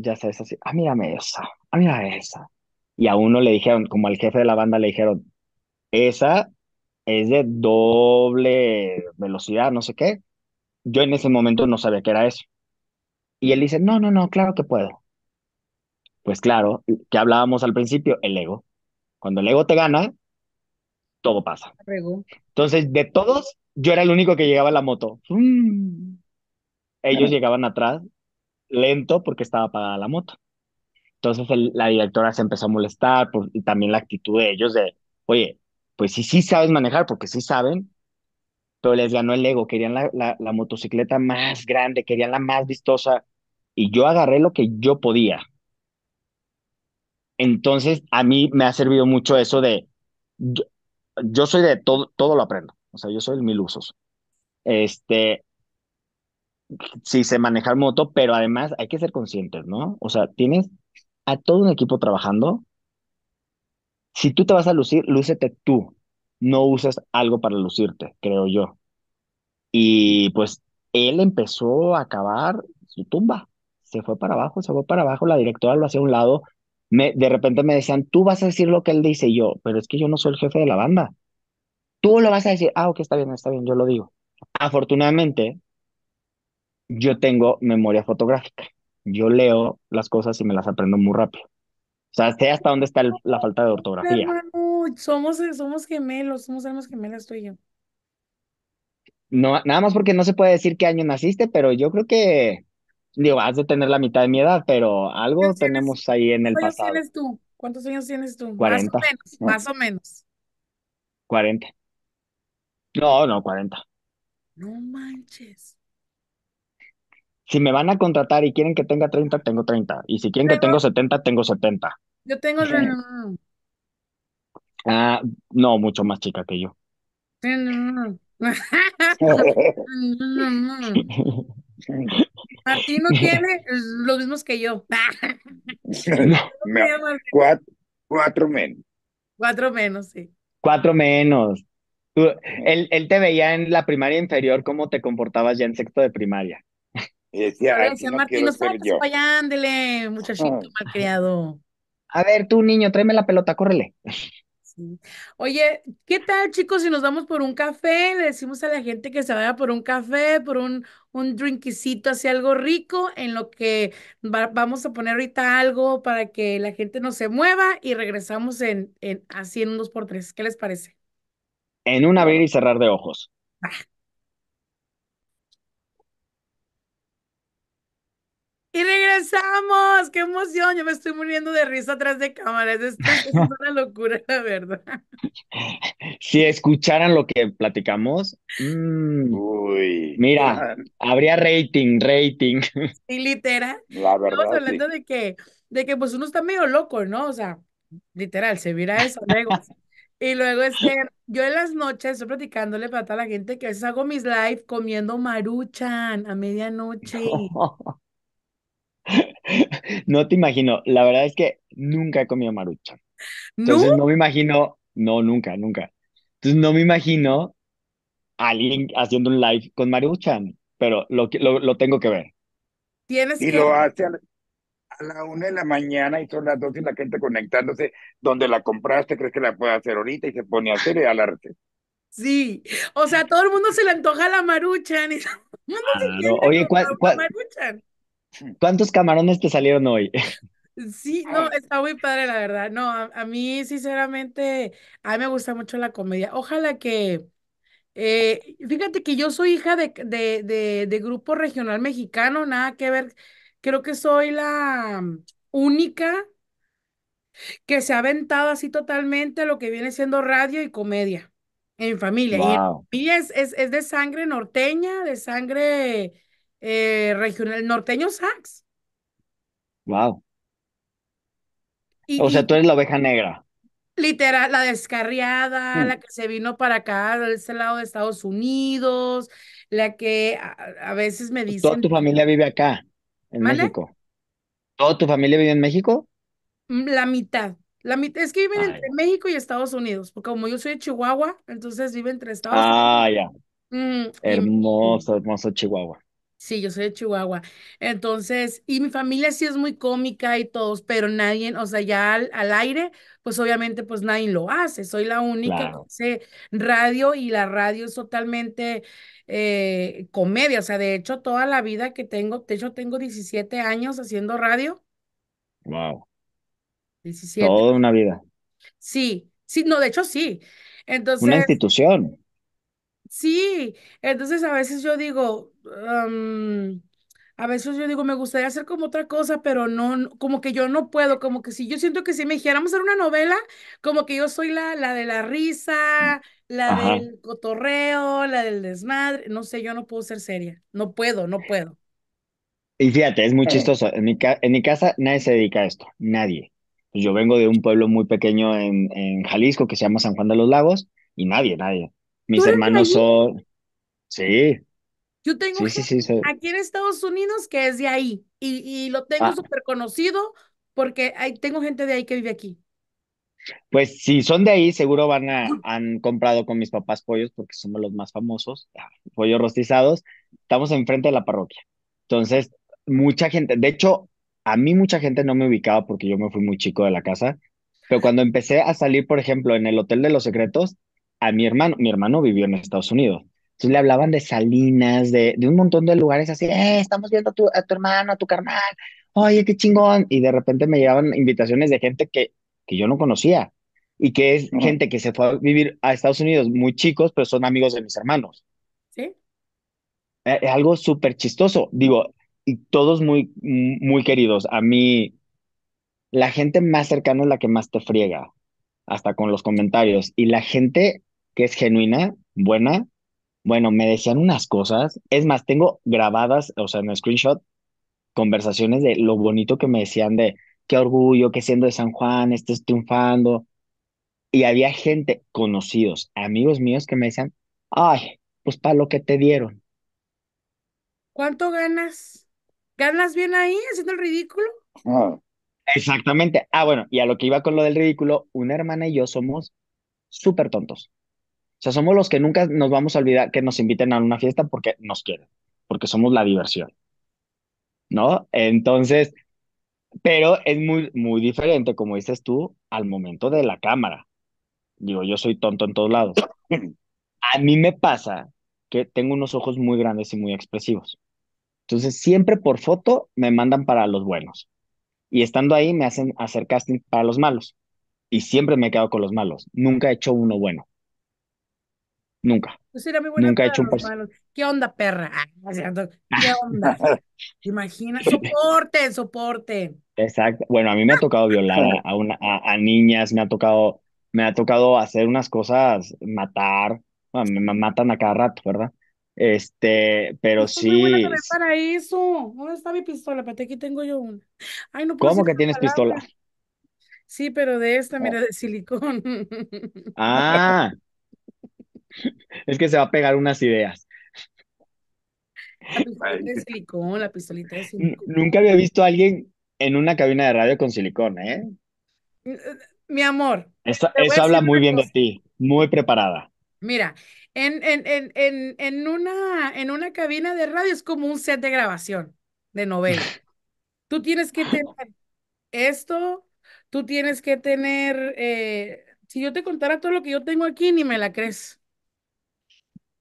S3: ya sabes, así, ah, mírame esa, ah, mira esa. Y a uno le dijeron, como al jefe de la banda le dijeron, esa es de doble velocidad, no sé qué. Yo en ese momento no sabía qué era eso. Y él dice, no, no, no, claro que puedo. Pues claro, que hablábamos al principio, el ego. Cuando el ego te gana, todo pasa. Entonces, de todos, yo era el único que llegaba a la moto. Ellos llegaban atrás lento porque estaba apagada la moto. Entonces la directora se empezó a molestar y también la actitud de ellos de, oye, pues sí, sí sabes manejar, porque sí saben, pero les ganó el ego, querían la, la, la motocicleta más grande, querían la más vistosa, y yo agarré lo que yo podía. Entonces, a mí me ha servido mucho eso de, yo, soy de todo, todo lo aprendo, o sea, yo soy el mil usos. Este, sí sé manejar moto, pero además hay que ser conscientes, ¿no? O sea, tienes a todo un equipo trabajando. Si tú te vas a lucir, lúcete tú. No uses algo para lucirte, creo yo. Y pues él empezó a acabar su tumba. Se fue para abajo, se fue para abajo. La directora lo hacía a un lado. Me, de repente me decían, tú vas a decir lo que él dice. yo, pero es que yo no soy el jefe de la banda. Tú lo vas a decir, ah, ok, está bien, está bien, yo lo digo. Afortunadamente, yo tengo memoria fotográfica. Yo leo las cosas y me las aprendo muy rápido. O sea, sé hasta dónde está la falta de ortografía.
S1: somos, somos gemelos, somos almas gemelos tú y yo.
S3: No, nada más porque no se puede decir qué año naciste, pero yo creo que, digo, has de tener la mitad de mi edad, pero algo tenemos ahí en el pasado. ¿Cuántos años
S1: tienes tú? ¿Cuántos años tienes tú? Más o menos, más o menos.
S3: 40. No, no, 40.
S1: No manches
S3: si me van a contratar y quieren que tenga 30, tengo 30. Y si quieren que tengo 70, tengo 70. Yo tengo Ah, no, mucho más chica que yo.
S1: (laughs) A ti no tiene los mismos que yo.
S3: No, (laughs) cuatro, menos.
S1: Cuatro menos, sí.
S3: Cuatro menos. él te veía en la primaria inferior, cómo te comportabas ya en sexto de primaria.
S1: Gracias, Martín, muchachito mm.
S3: A ver, tú, niño, tráeme la pelota, córrele.
S1: Oye, ¿qué tal, chicos? Si nos vamos por un café, le decimos a la gente que se vaya por un café, por un, un drinkicito, así algo rico, en lo que vamos a poner ahorita algo para que la gente no se mueva y regresamos en, en así en un 2x3. ¿Qué les parece?
S3: En un abrir y cerrar de ojos. Ah.
S1: Y regresamos, qué emoción, yo me estoy muriendo de risa atrás de cámaras, es una (laughs) locura, la verdad.
S3: Si escucharan lo que platicamos, mm, Uy, mira, habría rating, rating.
S1: y (laughs) literal.
S3: La verdad, Estamos hablando
S1: de que, de que pues uno está medio loco, ¿no? O sea, literal, se mira eso luego. y luego es que yo en las noches estoy platicándole para toda la gente que a veces hago mis live comiendo maruchan a medianoche. (laughs)
S3: (laughs) no te imagino. La verdad es que nunca he comido maruchan. Entonces ¿No? me imagino, no, nunca, nunca. Entonces no me imagino a alguien haciendo un live con maruchan, pero lo, lo, lo tengo que ver.
S2: Tienes y lo hace a la, una de la mañana y son las dos y la gente conectándose. Donde la compraste, crees que la puede hacer ahorita y se pone a hacer y al arte.
S1: Sí, o sea, todo el mundo se le antoja la maruchan (laughs)
S3: Oye, ¿cuál, cuál,
S1: maruchan.
S3: ¿Cuántos camarones te salieron hoy?
S1: Sí, no, está muy padre, la verdad. No, a, mí, sinceramente, a mí me gusta mucho la comedia. Ojalá que, eh, fíjate que yo soy hija de, de, de, de, grupo regional mexicano, nada que ver. Creo que soy la mm, única que se ha aventado así totalmente lo que viene siendo radio y comedia en familia. Y, es, es, es de sangre norteña, de sangre eh, regional norteño sax. Wow. o sea, tú
S3: eres la oveja negra.
S1: Literal, la descarriada, mm. la que se vino para acá, de este lado de Estados Unidos, la que a, veces me pues dicen. Toda
S3: tu familia vive acá, en México. ¿Toda tu familia vive en México?
S1: Mm, la mitad. La mitad es que viven ah, entre México y Estados Unidos, porque como yo soy de Chihuahua, entonces vive entre Estados ah, Unidos. Ah, ya. Mm, hermoso,
S3: hermoso Chihuahua.
S1: Sí, yo soy de Chihuahua. Entonces, y mi familia sí es muy cómica y todos, pero nadie, o sea, ya al, aire, pues obviamente pues nadie lo hace. Soy la única que hace radio y la radio es totalmente eh, comedia. O sea, de hecho, toda la vida que tengo, de hecho, tengo 17 años haciendo radio. Wow. 17. Toda una vida. Sí, sí, no, de hecho sí. Entonces. Una
S3: institución.
S1: Sí, entonces a veces yo digo, a veces yo digo, me gustaría hacer como otra cosa, pero no, como que yo no puedo, como que si yo siento que si me a hacer una novela, como que yo soy la, la de la risa, la del cotorreo, la del desmadre, no sé, yo no puedo ser seria, no puedo, no puedo.
S3: Y fíjate, es muy eh. chistoso, en mi, en mi casa nadie se dedica a esto, nadie. Pues yo vengo de un pueblo muy pequeño en, en Jalisco que se llama San Juan de los Lagos y nadie, nadie. Mis hermanos son... Sí, yo tengo aquí
S1: en Estados Unidos que es de ahí y, y lo tengo ah. súper conocido porque hay, tengo gente de ahí que vive aquí.
S3: Pues si son de ahí, seguro van a, han comprado con mis papás pollos porque somos los más famosos, ah, pollos rostizados. Estamos enfrente de la parroquia. Entonces, mucha gente, de hecho, a mí mucha gente no me ubicaba porque yo me fui muy chico de la casa, pero cuando empecé a salir, por ejemplo, en el Hotel de los Secretos, a mi hermano, mi hermano vivió en Estados Unidos. Entonces le hablaban de Salinas, de, de un montón de lugares así, eh, estamos viendo a tu, a tu hermano, a tu carnal, oye, qué chingón. Y de repente me llegaban invitaciones de gente que, que yo no conocía y que es gente que se fue a vivir a Estados Unidos muy chicos, pero son amigos de mis hermanos. Sí. Eh, es algo súper chistoso, digo, y todos muy, muy queridos. A mí, la gente más cercana es la que más te friega, hasta con los comentarios. Y la gente que es genuina, buena, bueno, me decían unas cosas. Es más, tengo grabadas, o sea, en screenshot, conversaciones de lo bonito que me decían de qué orgullo que siendo de San Juan estés triunfando. Y había gente, conocidos, amigos míos que me decían, ay, pues para lo que te dieron.
S1: ¿Cuánto ganas? ¿Ganas bien ahí haciendo el ridículo?
S3: Ah. exactamente. Ah, bueno, y a lo que iba con lo del ridículo, una hermana y yo somos súper tontos. O sea, somos los que nunca nos vamos a olvidar que nos inviten a una fiesta porque nos quieren, porque somos la diversión. ¿No? Entonces, pero es muy, muy diferente, como dices tú, al momento de la cámara. Digo, yo soy tonto en todos lados. A mí me pasa que tengo unos ojos muy grandes y muy expresivos. Entonces, siempre por foto me mandan para los buenos. Y estando ahí me hacen hacer casting para los malos. Y siempre me quedo con los malos. Nunca he hecho uno bueno. Nunca.
S1: Pues Nunca he hecho un ¿Qué onda, perra? Ah, ¿Qué (laughs) onda? Imagina, soporte, soporte.
S3: Exacto. Bueno, a mí me ha tocado violar a, una, a, niñas, me ha tocado, me ha tocado hacer unas cosas, matar, me matan a cada rato, ¿verdad? Este, pero sí. ¿Dónde
S1: está mi pistola? aquí tengo yo una. ¿Cómo que tienes pistola? Sí, pero de esta, mira, oh. de silicón. Ah,
S3: (laughs) Es que se va a pegar unas ideas.
S1: La de Nunca
S3: había visto a alguien en una cabina de radio con silicón, ¿eh?
S1: Mi amor.
S3: eso habla muy bien de ti, muy preparada.
S1: Mira, en, en, en, en, una, en una cabina de radio es como un set de grabación de novela. (laughs) tú tienes que tener esto, tú tienes que tener, eh, si yo te contara todo lo que yo tengo aquí, ni me la crees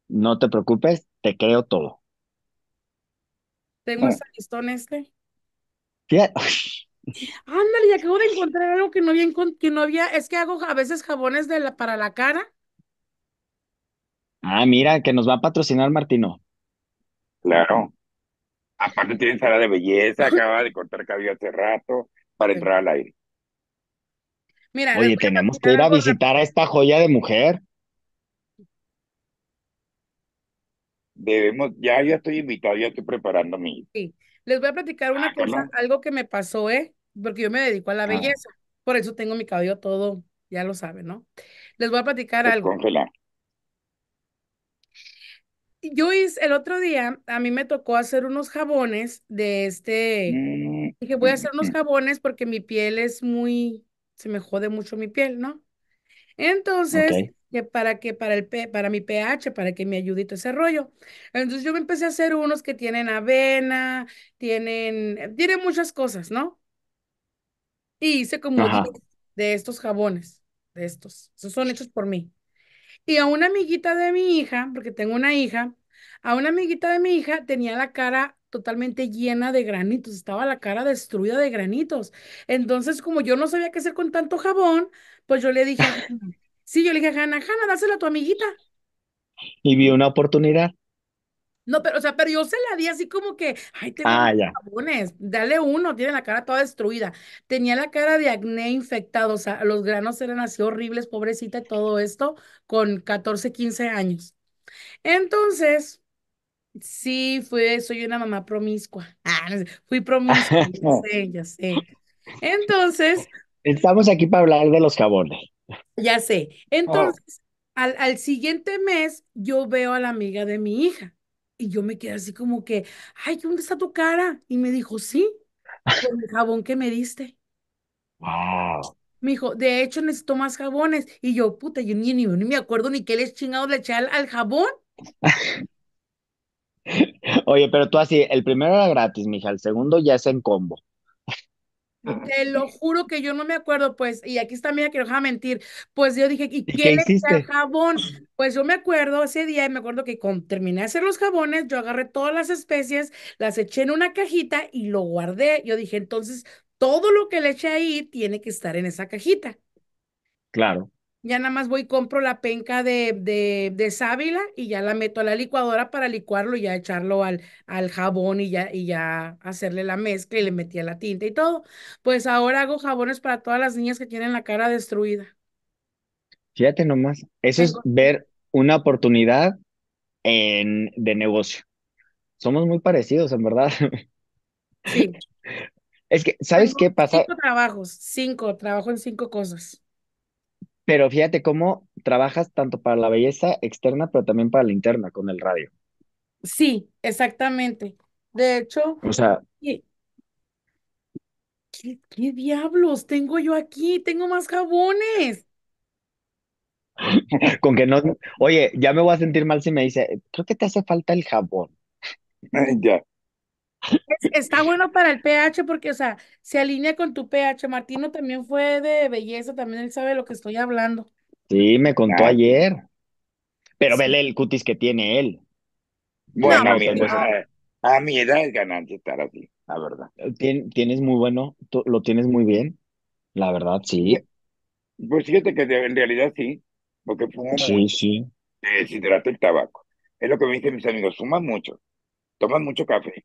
S3: no te preocupes, te creo todo.
S1: Tengo un listón este?
S3: Ándale,
S1: ya acabo de encontrar algo que no había, que no había, es que hago a veces jabones para la cara.
S3: Ah, mira, que nos va a patrocinar Martino. Claro.
S2: Aparte tiene sala de belleza, (laughs) acaba de cortar cabello hace rato para entrar al aire.
S3: Mira, Oye, tenemos que ir a visitar a esta joya de mujer.
S2: debemos, ya ya estoy invitado, ya estoy preparando mi.
S1: Sí, les voy a platicar una ah, cosa, algo que me pasó, ¿eh? Porque yo me dedico a la ah. belleza, por eso tengo mi cabello todo, ya lo saben, ¿no? Les voy a platicar pues, algo. Congelar. Yo hice, el otro día, a mí me tocó hacer unos jabones de este, mm. dije, voy a hacer unos jabones porque mi piel es muy, se me jode mucho mi piel, ¿no? Entonces, para que para el para mi pH, para que me ayude todo ese rollo. Entonces yo me empecé a hacer unos que tienen avena, tienen tienen muchas cosas, ¿no? Y hice como de estos jabones, de estos. Esos son hechos por mí. Y a una amiguita de mi hija, porque tengo una hija, a una amiguita de mi hija tenía la cara totalmente llena de granitos, estaba la cara destruida de granitos. Entonces, como yo no sabía qué hacer con tanto jabón, pues yo le dije, Sí, yo le dije, Jana, Jana, dásela a tu amiguita.
S3: Y vi una oportunidad.
S1: No, pero, o sea, pero yo se la di así como que, ay, te ah, jabones, dale uno, tiene la cara toda destruida. Tenía la cara de acné infectado, o sea, los granos eran así horribles, pobrecita, todo esto, con 14, 15 años. Entonces, sí, fui, soy una mamá promiscua. (laughs) Ah, fui promiscua, ya (laughs) sé, ya sé. Entonces.
S3: Estamos aquí para hablar de los jabones.
S1: Ya sé. Oh. Entonces, al, siguiente mes, yo veo a la amiga de mi hija. Y yo me quedé así como que, ay, ¿dónde está tu cara? Y me dijo, sí, con el jabón que me diste.
S2: Wow.
S1: Me dijo, de hecho necesito más jabones. Y yo, puta, yo ni, me acuerdo ni qué les chingado le eché al, al jabón.
S3: (laughs) Oye, pero tú así, el primero era gratis, mija, el segundo ya es en combo.
S1: Te lo juro que yo no me acuerdo, pues, y aquí está mía que no mentir. Pues yo dije, ¿y, qué, le el jabón? Pues yo me acuerdo ese día y me acuerdo que cuando terminé de hacer los jabones, yo agarré todas las especies, las eché en una cajita y lo guardé. Yo dije, entonces, todo lo que le eché ahí tiene que estar en esa cajita. Claro. Ya nada más voy y compro la penca de, de, sábila y ya la meto a la licuadora para licuarlo y ya echarlo al, al jabón y ya, y ya hacerle la mezcla y le metía la tinta y todo. Pues ahora hago jabones para todas las niñas que tienen la cara destruida.
S3: Fíjate nomás, eso es ver una oportunidad en, de negocio. Somos muy parecidos, en verdad. (laughs) Es que, ¿sabes qué pasa? Cinco
S1: trabajos, cinco, trabajo en cinco cosas.
S3: Pero fíjate cómo trabajas tanto para la belleza externa, pero también para la interna con el radio.
S1: Sí, exactamente. De hecho, o sea, ¿qué, qué diablos tengo yo aquí? Tengo más jabones.
S3: (laughs) Con que no, oye, ya me voy a sentir mal si me dice, creo que te hace falta el jabón. (laughs) ya.
S1: Está bueno para el pH porque, o sea, se alinea con tu pH. Martino también fue de belleza, también él sabe de lo que estoy hablando.
S3: Sí, me contó ah. ayer. Pero vele el cutis que tiene él. Bueno, a, mi edad, es ganante estar así, la verdad. Eh, tienes muy bueno, lo tienes muy bien, la verdad, sí.
S2: Pues, pues fíjate que en realidad sí,
S3: porque fumo sí, mucho. Sí,
S2: el tabaco. Es lo que me dicen mis amigos, fumas mucho, tomas mucho café,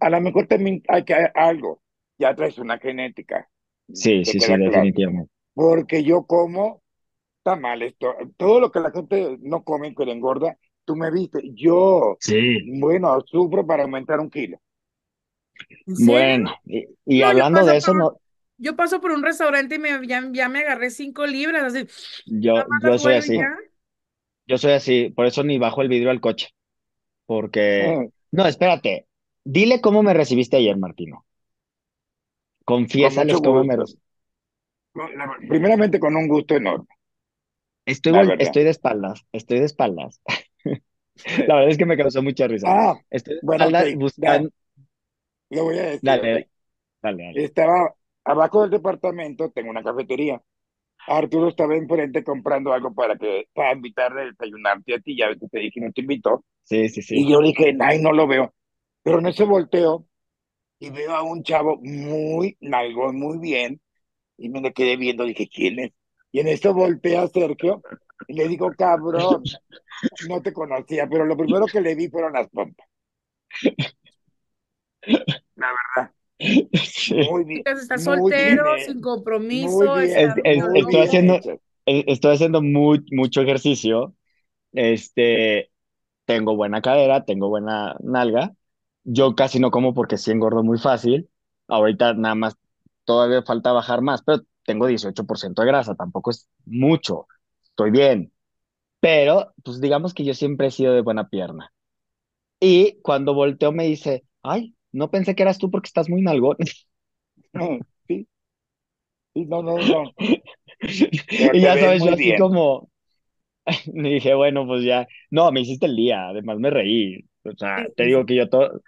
S2: a lo mejor también hay que algo, ya traes una genética. Sí, sí, sí,
S3: definitivamente.
S2: Porque yo como está mal esto, todo lo que la gente no come y que le engorda, tú me viste, yo, bueno, sufro para aumentar un kilo.
S1: Bueno,
S3: y, hablando de eso, no...
S1: Yo paso por un restaurante y me, ya, me agarré cinco libras. Así,
S3: yo yo soy así. Yo soy así, por eso ni bajo el vidrio al coche. Porque, no, espérate, Dile cómo me recibiste ayer, Martino. Confiésales cómo me recibiste. Primeramente con un gusto enorme. Estoy, estoy de espaldas, estoy de espaldas. (laughs) la verdad es que me causó mucha risa. Ah, bueno, espaldas buscando... Lo voy a decir. Dale, dale,
S2: Estaba abajo del departamento, tengo una cafetería. Arturo estaba enfrente comprando algo para que para invitarle a desayunarte a ti, ya ves que te dije no te invitó. Sí, sí, sí. Y yo dije, ay, no lo veo. Pero en ese volteo y veo a un chavo muy nalgón, muy bien, y me lo quedé viendo, dije, ¿quién es? Y en esto volteé a Sergio y le digo, cabrón, no te conocía, pero lo primero que le vi fueron las pompas.
S1: La
S3: verdad. Muy
S1: bien. Está soltero, sin compromiso. estoy, haciendo,
S3: e, estoy haciendo muy, mucho ejercicio. Este, tengo buena cadera, tengo buena nalga. Yo casi no como porque sí engordo muy fácil. Ahorita nada más, todavía falta bajar más, pero tengo 18% de grasa, tampoco es mucho. Estoy bien. Pero, pues digamos que yo siempre he sido de buena pierna. Y cuando volteo me dice, ay, no pensé que eras tú porque estás muy nalgón. (laughs) Sí. y no, no, no. (laughs) y ya sabes, yo así como, me (laughs) dije, bueno, pues ya, no, me hiciste el día, además me reí. O sea, te digo que yo todo,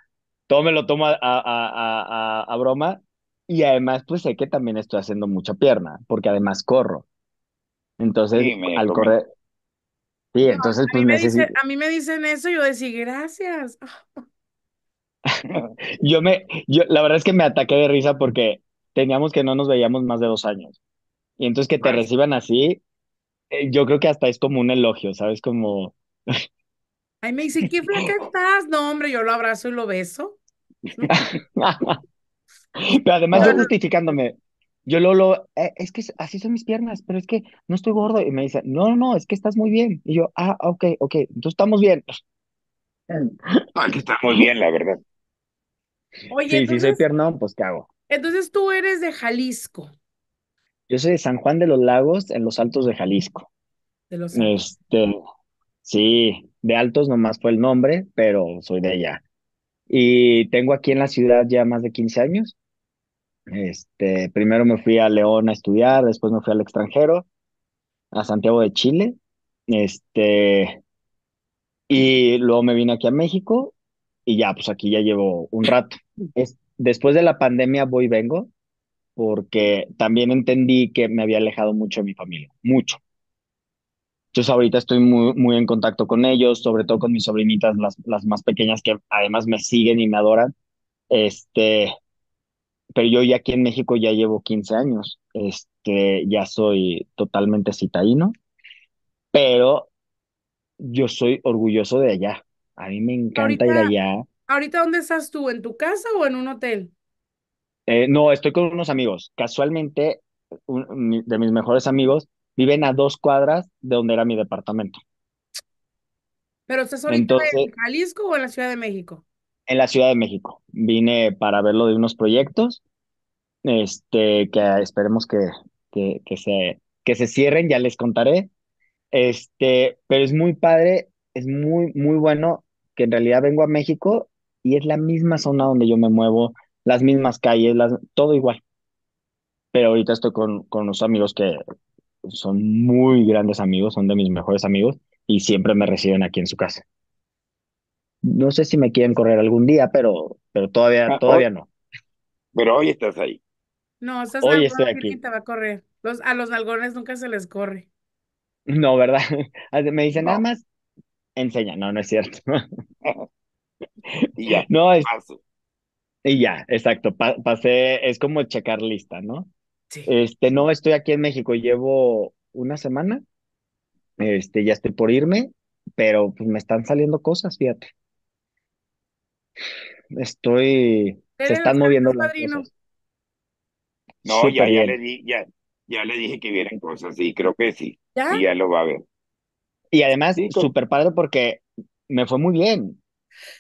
S3: todo me lo tomo a, a, broma. Y además, pues sé que también estoy haciendo mucha pierna, porque además corro. Entonces, al correr. Sí, entonces, pues me a
S1: mí me dicen eso y yo decía, gracias.
S3: (laughs) yo me, yo, la verdad es que me ataqué de risa porque teníamos que no nos veíamos más de dos años. Y entonces que te reciban así, eh, yo creo que hasta es como un elogio, ¿sabes? Como.
S1: Ay, me dice, qué flaca (laughs) estás. No, hombre, yo lo abrazo y lo beso.
S3: (laughs) pero además yo justificándome, yo lo, eh, es que así son mis piernas, pero es que no estoy gordo. Y me dice, no, no, es que estás muy bien. Y yo, ah, ok, ok, entonces estamos bien. Aquí (laughs) ah, estamos bien, la verdad.
S1: Oye, sí, si soy
S3: piernón, pues ¿qué hago?
S1: Entonces tú eres de Jalisco.
S3: Yo soy de San Juan de los Lagos, en los Altos de Jalisco. De los Este, sí, de Altos nomás fue el nombre, pero soy de allá. Y tengo aquí en la ciudad ya más de 15 años. Este, primero me fui a León a estudiar, después me fui al extranjero, a Santiago de Chile. Este, y luego me vine aquí a México y ya, pues aquí ya llevo un rato. después de la pandemia voy y vengo porque también entendí que me había alejado mucho de mi familia, mucho. Entonces ahorita estoy muy, muy en contacto con ellos, sobre todo con mis sobrinitas, las, las más pequeñas que además me siguen y me adoran. Este, pero yo ya aquí en México ya llevo 15 años, este, ya soy totalmente citaíno, pero yo soy orgulloso de allá. A mí me encanta ir allá.
S1: ¿Ahorita dónde estás tú? ¿En tu casa o en un hotel?
S3: Eh, no, estoy con unos amigos. Casualmente, un, de mis mejores amigos viven a dos cuadras de donde era mi departamento.
S1: ¿Pero estás ahorita en Jalisco o en la Ciudad de México?
S3: En la Ciudad de México. Vine para verlo de unos proyectos, este, que esperemos que, que, que, se, que se cierren, ya les contaré. Este, pero es muy padre, es muy, muy bueno que en realidad vengo a México y es la misma zona donde yo me muevo, las mismas calles, todo igual. Pero ahorita estoy con, con unos amigos que, son muy grandes amigos, son de mis mejores amigos y siempre me reciben aquí en su casa. No sé si me quieren correr algún día, pero, pero todavía, ah, todavía no. Pero hoy estás ahí.
S1: No, estás hoy estoy aquí. Te va a correr. Los, a los algones nunca se les corre.
S3: No, ¿verdad? (laughs) Me dicen nada más, enseña. No, no es cierto. (laughs) y ya, (laughs) no, es, paso. Y ya, exacto. pasé, es como checar lista, ¿no? Este, no, estoy aquí en México, llevo una semana, este, ya estoy por irme, pero pues me están saliendo cosas, fíjate. Estoy, se están moviendo las cosas. No, ya, ya
S2: le ya, ya le dije que vieran cosas, sí, creo que sí. ¿Ya? Y ya lo va a ver.
S3: Y además, súper padre porque me fue muy bien.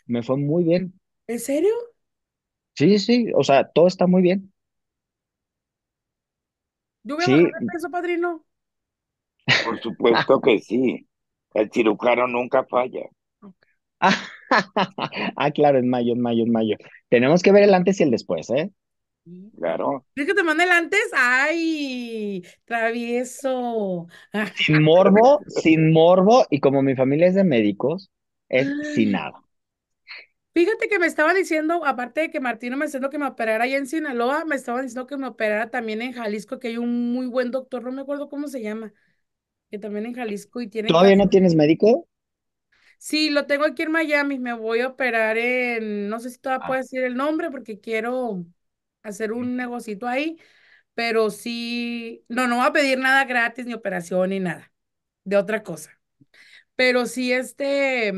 S3: Me fue muy bien. ¿En serio? Sí, sí, o sea, todo está muy bien.
S2: ¿Yo
S1: voy a sí. padrino?
S2: Por supuesto que sí. El cirujano nunca falla.
S3: (laughs) ah, claro, en mayo, en mayo, en mayo. Tenemos que ver el antes y el después, ¿eh? Claro.
S1: ¿Crees que te mande el antes? ¡Ay! Travieso.
S3: Sin morbo, sin morbo, y como mi familia es de médicos, es ah. sin nada.
S1: Fíjate que me estaba diciendo, aparte de que Martino me diciendo que me operara allá en Sinaloa, me estaba diciendo que me operara también en Jalisco, que hay un muy buen doctor, no me acuerdo cómo se llama, que también en Jalisco y tiene. ¿Todavía no
S3: tienes médico?
S1: Sí, lo tengo aquí en Miami, me voy a operar en, no sé si todavía ah. puedo decir el nombre porque quiero hacer mm. un negocito ahí, pero sí, no, no voy a pedir nada gratis, ni operación, ni nada, de otra cosa. Pero sí, este,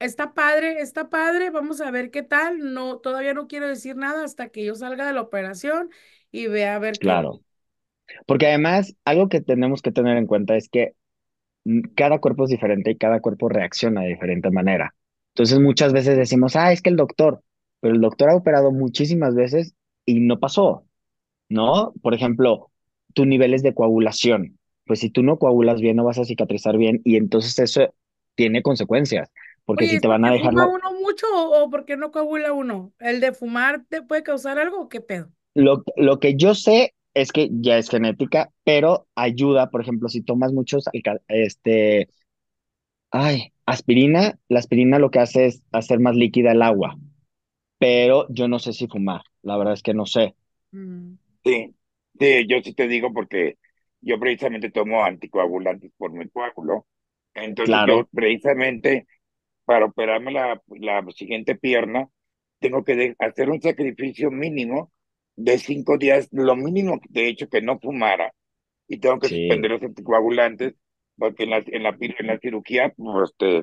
S1: está padre, está padre, vamos a ver qué tal. No, todavía no quiero decir nada hasta que yo salga de la operación y vea a ver Claro.
S3: Porque además, algo que tenemos que tener en cuenta es que mm, cada cuerpo es diferente y cada cuerpo reacciona de diferente manera. Entonces, muchas veces decimos, ah, es que el doctor, pero el doctor ha operado muchísimas veces y no pasó, ¿no? Por ejemplo, tus niveles de coagulación. Pues si tú no coagulas bien, no vas a cicatrizar bien y entonces eso tiene consecuencias. Porque si te van a dejar. ¿Fuma uno
S1: mucho o, por qué no coagula uno? ¿El de fumar te puede causar algo o qué pedo?
S3: Lo, lo que yo sé es que ya es genética, pero ayuda, por ejemplo, si tomas muchos, este, ay, aspirina, la aspirina lo que hace es hacer más líquida el agua, pero yo no sé si fumar, la verdad es que no sé. Mm. Sí, sí, yo sí te digo
S2: porque yo precisamente tomo anticoagulantes por mi coágulo, entonces claro. yo precisamente para operarme la, siguiente pierna, tengo que hacer un sacrificio mínimo de cinco días, lo mínimo de hecho que no fumara. Y tengo que suspender los anticoagulantes porque en la, en la, cirugía pues,
S3: te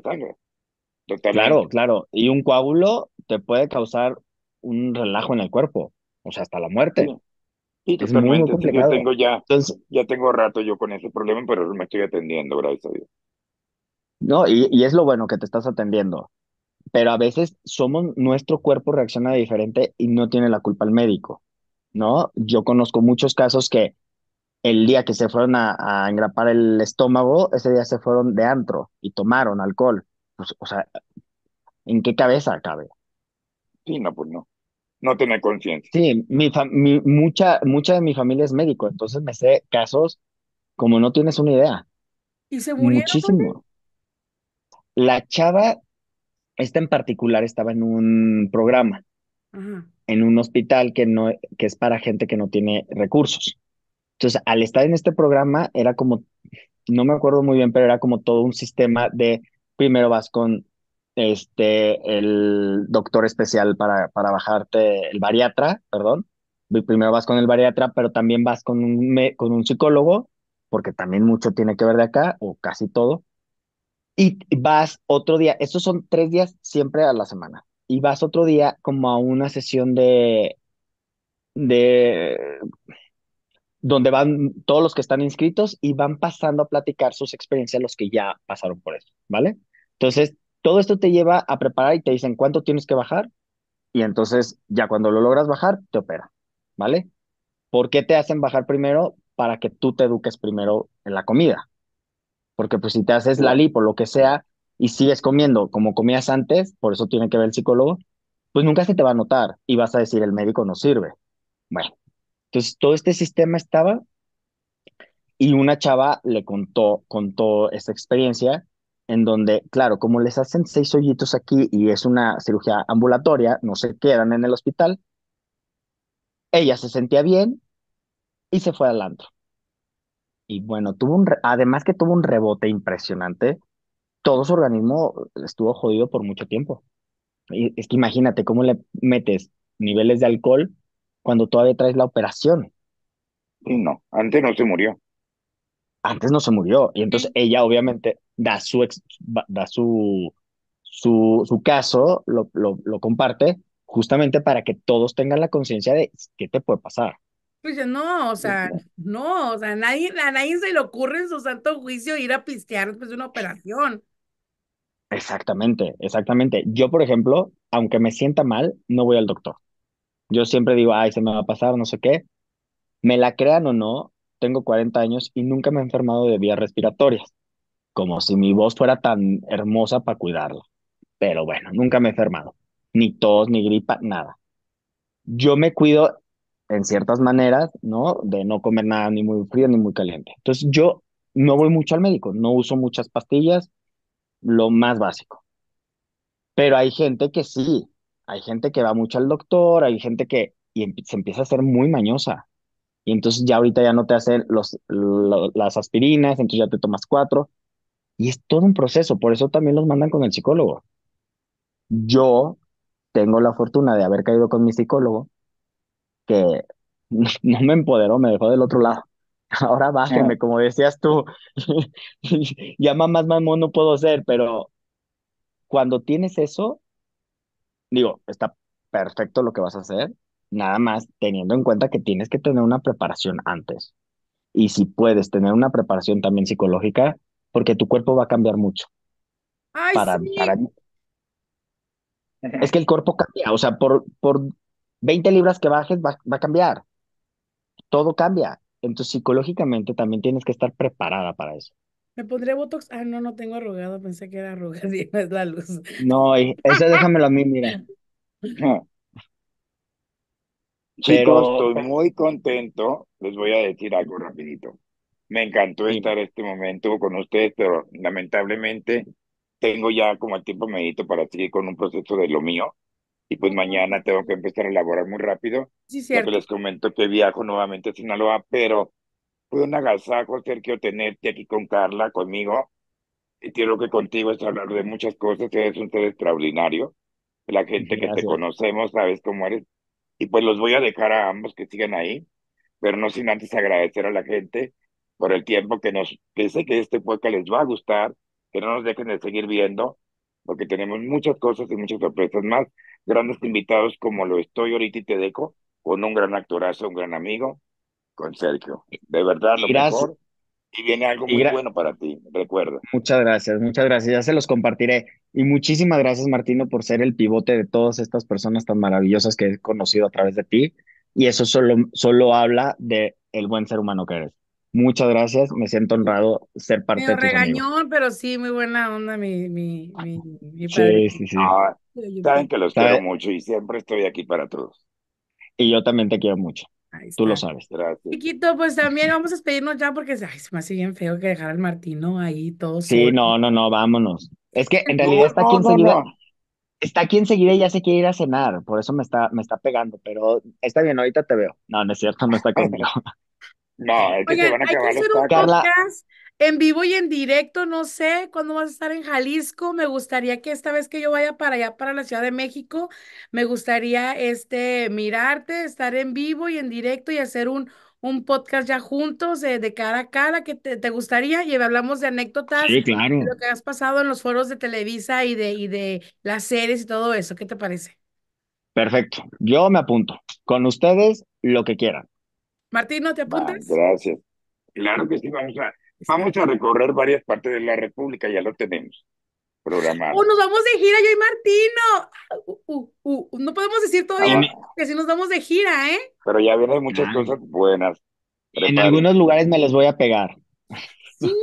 S3: Claro, claro. Y un coágulo te puede causar un relajo en el cuerpo, o sea, hasta la muerte. y es yo tengo ya,
S2: Entonces, ya tengo rato yo con ese problema, pero me estoy atendiendo, gracias a Dios.
S3: No, y, es lo bueno que te estás atendiendo. Pero a veces somos, nuestro cuerpo reacciona diferente y no tiene la culpa el médico, ¿no? Yo conozco muchos casos que el día que se fueron a, a, engrapar el estómago, ese día se fueron de antro y tomaron alcohol. Pues, o sea, ¿en qué cabeza cabe? Sí, no, pues no.
S2: No tiene conciencia.
S3: Sí, mi, mucha, mucha de mi familia es médico, entonces me sé casos como no tienes una idea.
S1: ¿Y Muchísimo.
S3: La chava, esta en particular, estaba en un programa,
S1: en
S3: un hospital que, no, que es para gente que no tiene recursos. Entonces, al estar en este programa, era como, no me acuerdo muy bien, pero era como todo un sistema de, primero vas con este, el doctor especial para, para bajarte, el bariatra, perdón. Primero vas con el bariatra, pero también vas con con un psicólogo, porque también mucho tiene que ver de acá, o casi todo. Y vas otro día, estos son tres días siempre a la semana, y vas otro día como a una sesión de, de, donde van todos los que están inscritos y van pasando a platicar sus experiencias los que ya pasaron por eso, ¿vale? Entonces, todo esto te lleva a preparar y te dicen cuánto tienes que bajar y entonces ya cuando lo logras bajar, te opera, ¿vale? ¿Por qué te hacen bajar primero? Para que tú te eduques primero en la comida, porque pues si te haces la lipo, lo que sea, y sigues comiendo como comías antes, por eso tiene que ver el psicólogo, pues nunca se te va a notar y vas a decir el médico no sirve. Bueno, entonces todo este sistema estaba y una chava le contó, contó esta experiencia en donde, claro, como les hacen seis hoyitos aquí y es una cirugía ambulatoria, no se quedan en el hospital, ella se sentía bien y se fue al antro. Y bueno, tuvo un, además que tuvo un rebote impresionante, todo su organismo estuvo jodido por mucho tiempo. es que imagínate cómo le metes niveles de alcohol cuando todavía traes la operación. No, antes no se murió. Antes no se murió. Y entonces ella obviamente da su, da su, su, su caso, lo, lo, lo comparte, justamente para que todos tengan la conciencia de qué te puede pasar.
S1: Pues no, o sea, (laughs) no, o sea, nadie, a nadie se le ocurre en su santo juicio ir a pistear después de una operación.
S3: Exactamente, exactamente. Yo, por ejemplo, aunque me sienta mal, no voy al doctor. Yo siempre digo, ay, se me va a pasar, no sé qué. Me la crean o no, tengo 40 años y nunca me he enfermado de vías respiratorias, como si mi voz fuera tan hermosa para cuidarla. Pero bueno, nunca me he enfermado, ni tos, ni gripa, nada. Yo me cuido en ciertas maneras, ¿no? De no comer nada ni muy frío ni muy caliente. Entonces yo no voy mucho al médico, no uso muchas pastillas, lo más básico. Pero hay gente que sí, hay gente que va mucho al doctor, hay gente que y se empieza a hacer muy mañosa. Y entonces ya ahorita ya no te hacen los, las aspirinas, entonces ya te tomas cuatro. Y es todo un proceso, por eso también los mandan con el psicólogo. Yo tengo la fortuna de haber caído con mi psicólogo que (laughs) no me empoderó, me dejó del otro lado. (laughs) Ahora bájenme, como decías tú, (laughs) ya más mamón no puedo ser, pero cuando tienes eso, digo, está perfecto lo que vas a hacer, nada más teniendo en cuenta que tienes que tener una preparación antes. Y si puedes tener una preparación también psicológica, porque tu cuerpo va a cambiar mucho. Ay, para, sí. Es que el cuerpo cambia, o sea, por, por 20 libras que bajes va, a cambiar. Todo cambia. Entonces, psicológicamente también tienes que estar preparada para eso.
S1: ¿Me pondré Botox? Ah, no, no tengo arrugado, pensé que era arrugas (laughs) y no es la luz.
S3: No, eh, eso déjamelo a mí, mira. (laughs) Chicos,
S2: estoy muy contento. Les voy a decir algo rapidito. Me encantó estar este momento con ustedes, pero lamentablemente tengo ya como el tiempo medito para seguir con un proceso de lo mío y pues mañana tengo que empezar a elaborar muy rápido. Sí, cierto. les comento que viajo nuevamente a Sinaloa, pero fue un agasajo, yo tenerte aquí con Carla, conmigo. Y quiero que contigo es hablar de muchas cosas, eres un ser extraordinario. La gente que te conocemos, sabes cómo eres. Y pues los voy a dejar a ambos que sigan ahí, pero no sin antes agradecer a la gente por el tiempo que nos, que sé que este podcast les va a gustar, que no nos dejen de seguir viendo, porque tenemos muchas cosas y muchas sorpresas más grandes invitados como lo estoy ahorita y te dejo, con un gran actorazo, un gran amigo, con Sergio. De verdad, lo mejor. Y viene algo muy bueno para ti, recuerda.
S3: Muchas gracias, muchas gracias. Ya se los compartiré. Y muchísimas gracias, Martino, por ser el pivote de todas estas personas tan maravillosas que he conocido a través de ti. Y eso solo, solo habla de el buen ser humano que eres. Muchas gracias, me siento honrado ser parte de tus regañó,
S1: pero sí, muy buena onda mi, padre. Sí, sí, sí. Ah,
S2: saben que los quiero mucho y siempre estoy aquí para
S3: todos. Y yo también te quiero mucho. Tú lo sabes. Gracias.
S1: Chiquito, pues también vamos a despedirnos ya porque se me hace bien feo que dejar al Martino ahí todo. Sí,
S3: no, no, no, vámonos.
S1: Es que en realidad está aquí enseguida.
S3: Está aquí enseguida y ya se quiere ir a cenar, por eso me está, me está pegando, pero está bien, ahorita te veo. No, no es cierto, no está (laughs) conmigo. No, hay que hacer un podcast
S1: en vivo y en directo, no sé cuándo vas a estar en Jalisco. Me gustaría que esta vez que yo vaya para allá, para la Ciudad de México, me gustaría este mirarte, estar en vivo y en directo y hacer un, un podcast ya juntos eh, de cara a cara que te, gustaría y hablamos de anécdotas de lo que has pasado en los foros de Televisa y de, y de las series y todo eso. ¿Qué te parece?
S3: Perfecto. Yo me apunto. Con ustedes, lo que quieran.
S1: Martino, te apuntas?
S3: gracias.
S2: Claro que sí, vamos a, vamos a recorrer varias partes de la República, ya lo tenemos programado. ¡Oh, nos
S1: vamos de gira, yo y Martino! Uh, uh, uh, no podemos decir todavía que si nos vamos de gira, ¿eh?
S2: Pero ya vienen muchas ah. cosas buenas. En algunos lugares me
S3: las voy a pegar.
S1: Sí,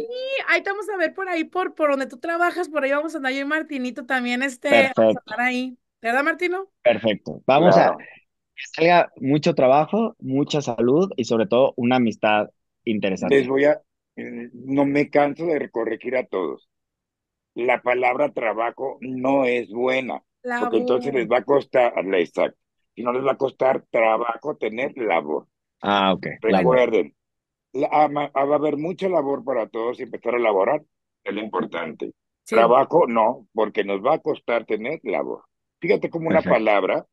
S1: ahí estamos a ver por ahí, por, por donde tú trabajas, por ahí vamos a andar yo y Martinito también, este, Perfecto. vamos a estar ahí. ¿Verdad, Martino?
S3: Perfecto. Vamos a salga mucho trabajo, mucha salud y sobre todo una amistad interesante. Les voy
S2: a, eh, no me canso de corregir a todos. La palabra trabajo no es buena,
S1: porque entonces les
S2: va a costar, exacto, y no les va a costar trabajo tener labor.
S3: Ah, ok. Recuerden,
S2: ah, ah, va a haber mucha labor para todos y empezar a laborar es lo importante. Trabajo no, porque nos va a costar tener labor. Fíjate como una palabra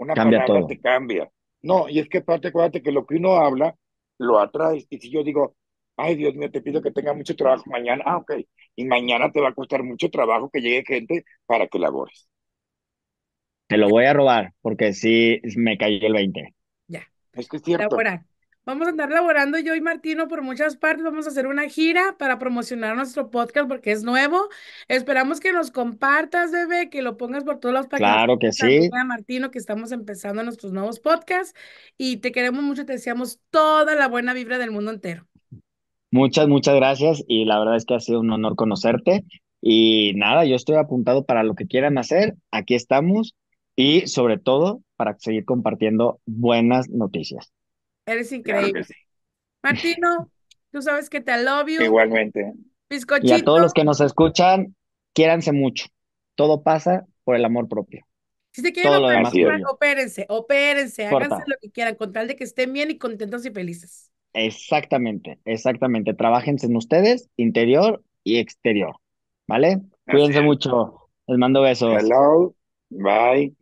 S2: una cambia palabra te cambia. No, y es que aparte, acuérdate que lo que uno habla, lo atrae. Y si yo digo, ay Dios mío, te pido que tenga mucho trabajo mañana, ah, ok, y mañana te va a costar mucho trabajo
S3: que llegue gente para que labores. Te lo voy a robar, porque sí me cayó el 20. Ya. Es que es cierto.
S1: Vamos a andar laborando yo y Martino por muchas partes. Vamos a hacer una gira para promocionar nuestro podcast porque es nuevo. Esperamos que nos compartas, bebé, que lo pongas por todos los páginas. Claro que sí. Martino, que estamos empezando nuestros nuevos podcasts y te queremos mucho. Te deseamos toda la buena vibra del mundo entero.
S3: Muchas, muchas gracias y la verdad es que ha sido un honor conocerte. Y nada, yo estoy apuntado para lo que quieran hacer. Aquí estamos y sobre todo para seguir compartiendo buenas noticias.
S1: Eres increíble. Martino, tú sabes que te love Igualmente. Y a todos
S3: los que nos escuchan, quiéranse mucho. Todo pasa por el amor propio.
S1: Si se quieren operar, opérense, opérense, háganse lo que quieran, con tal de que estén bien y contentos y felices.
S3: Exactamente, exactamente. Trabájense en ustedes, interior y exterior. ¿Vale? Cuídense mucho. Les mando besos. Hello. Bye.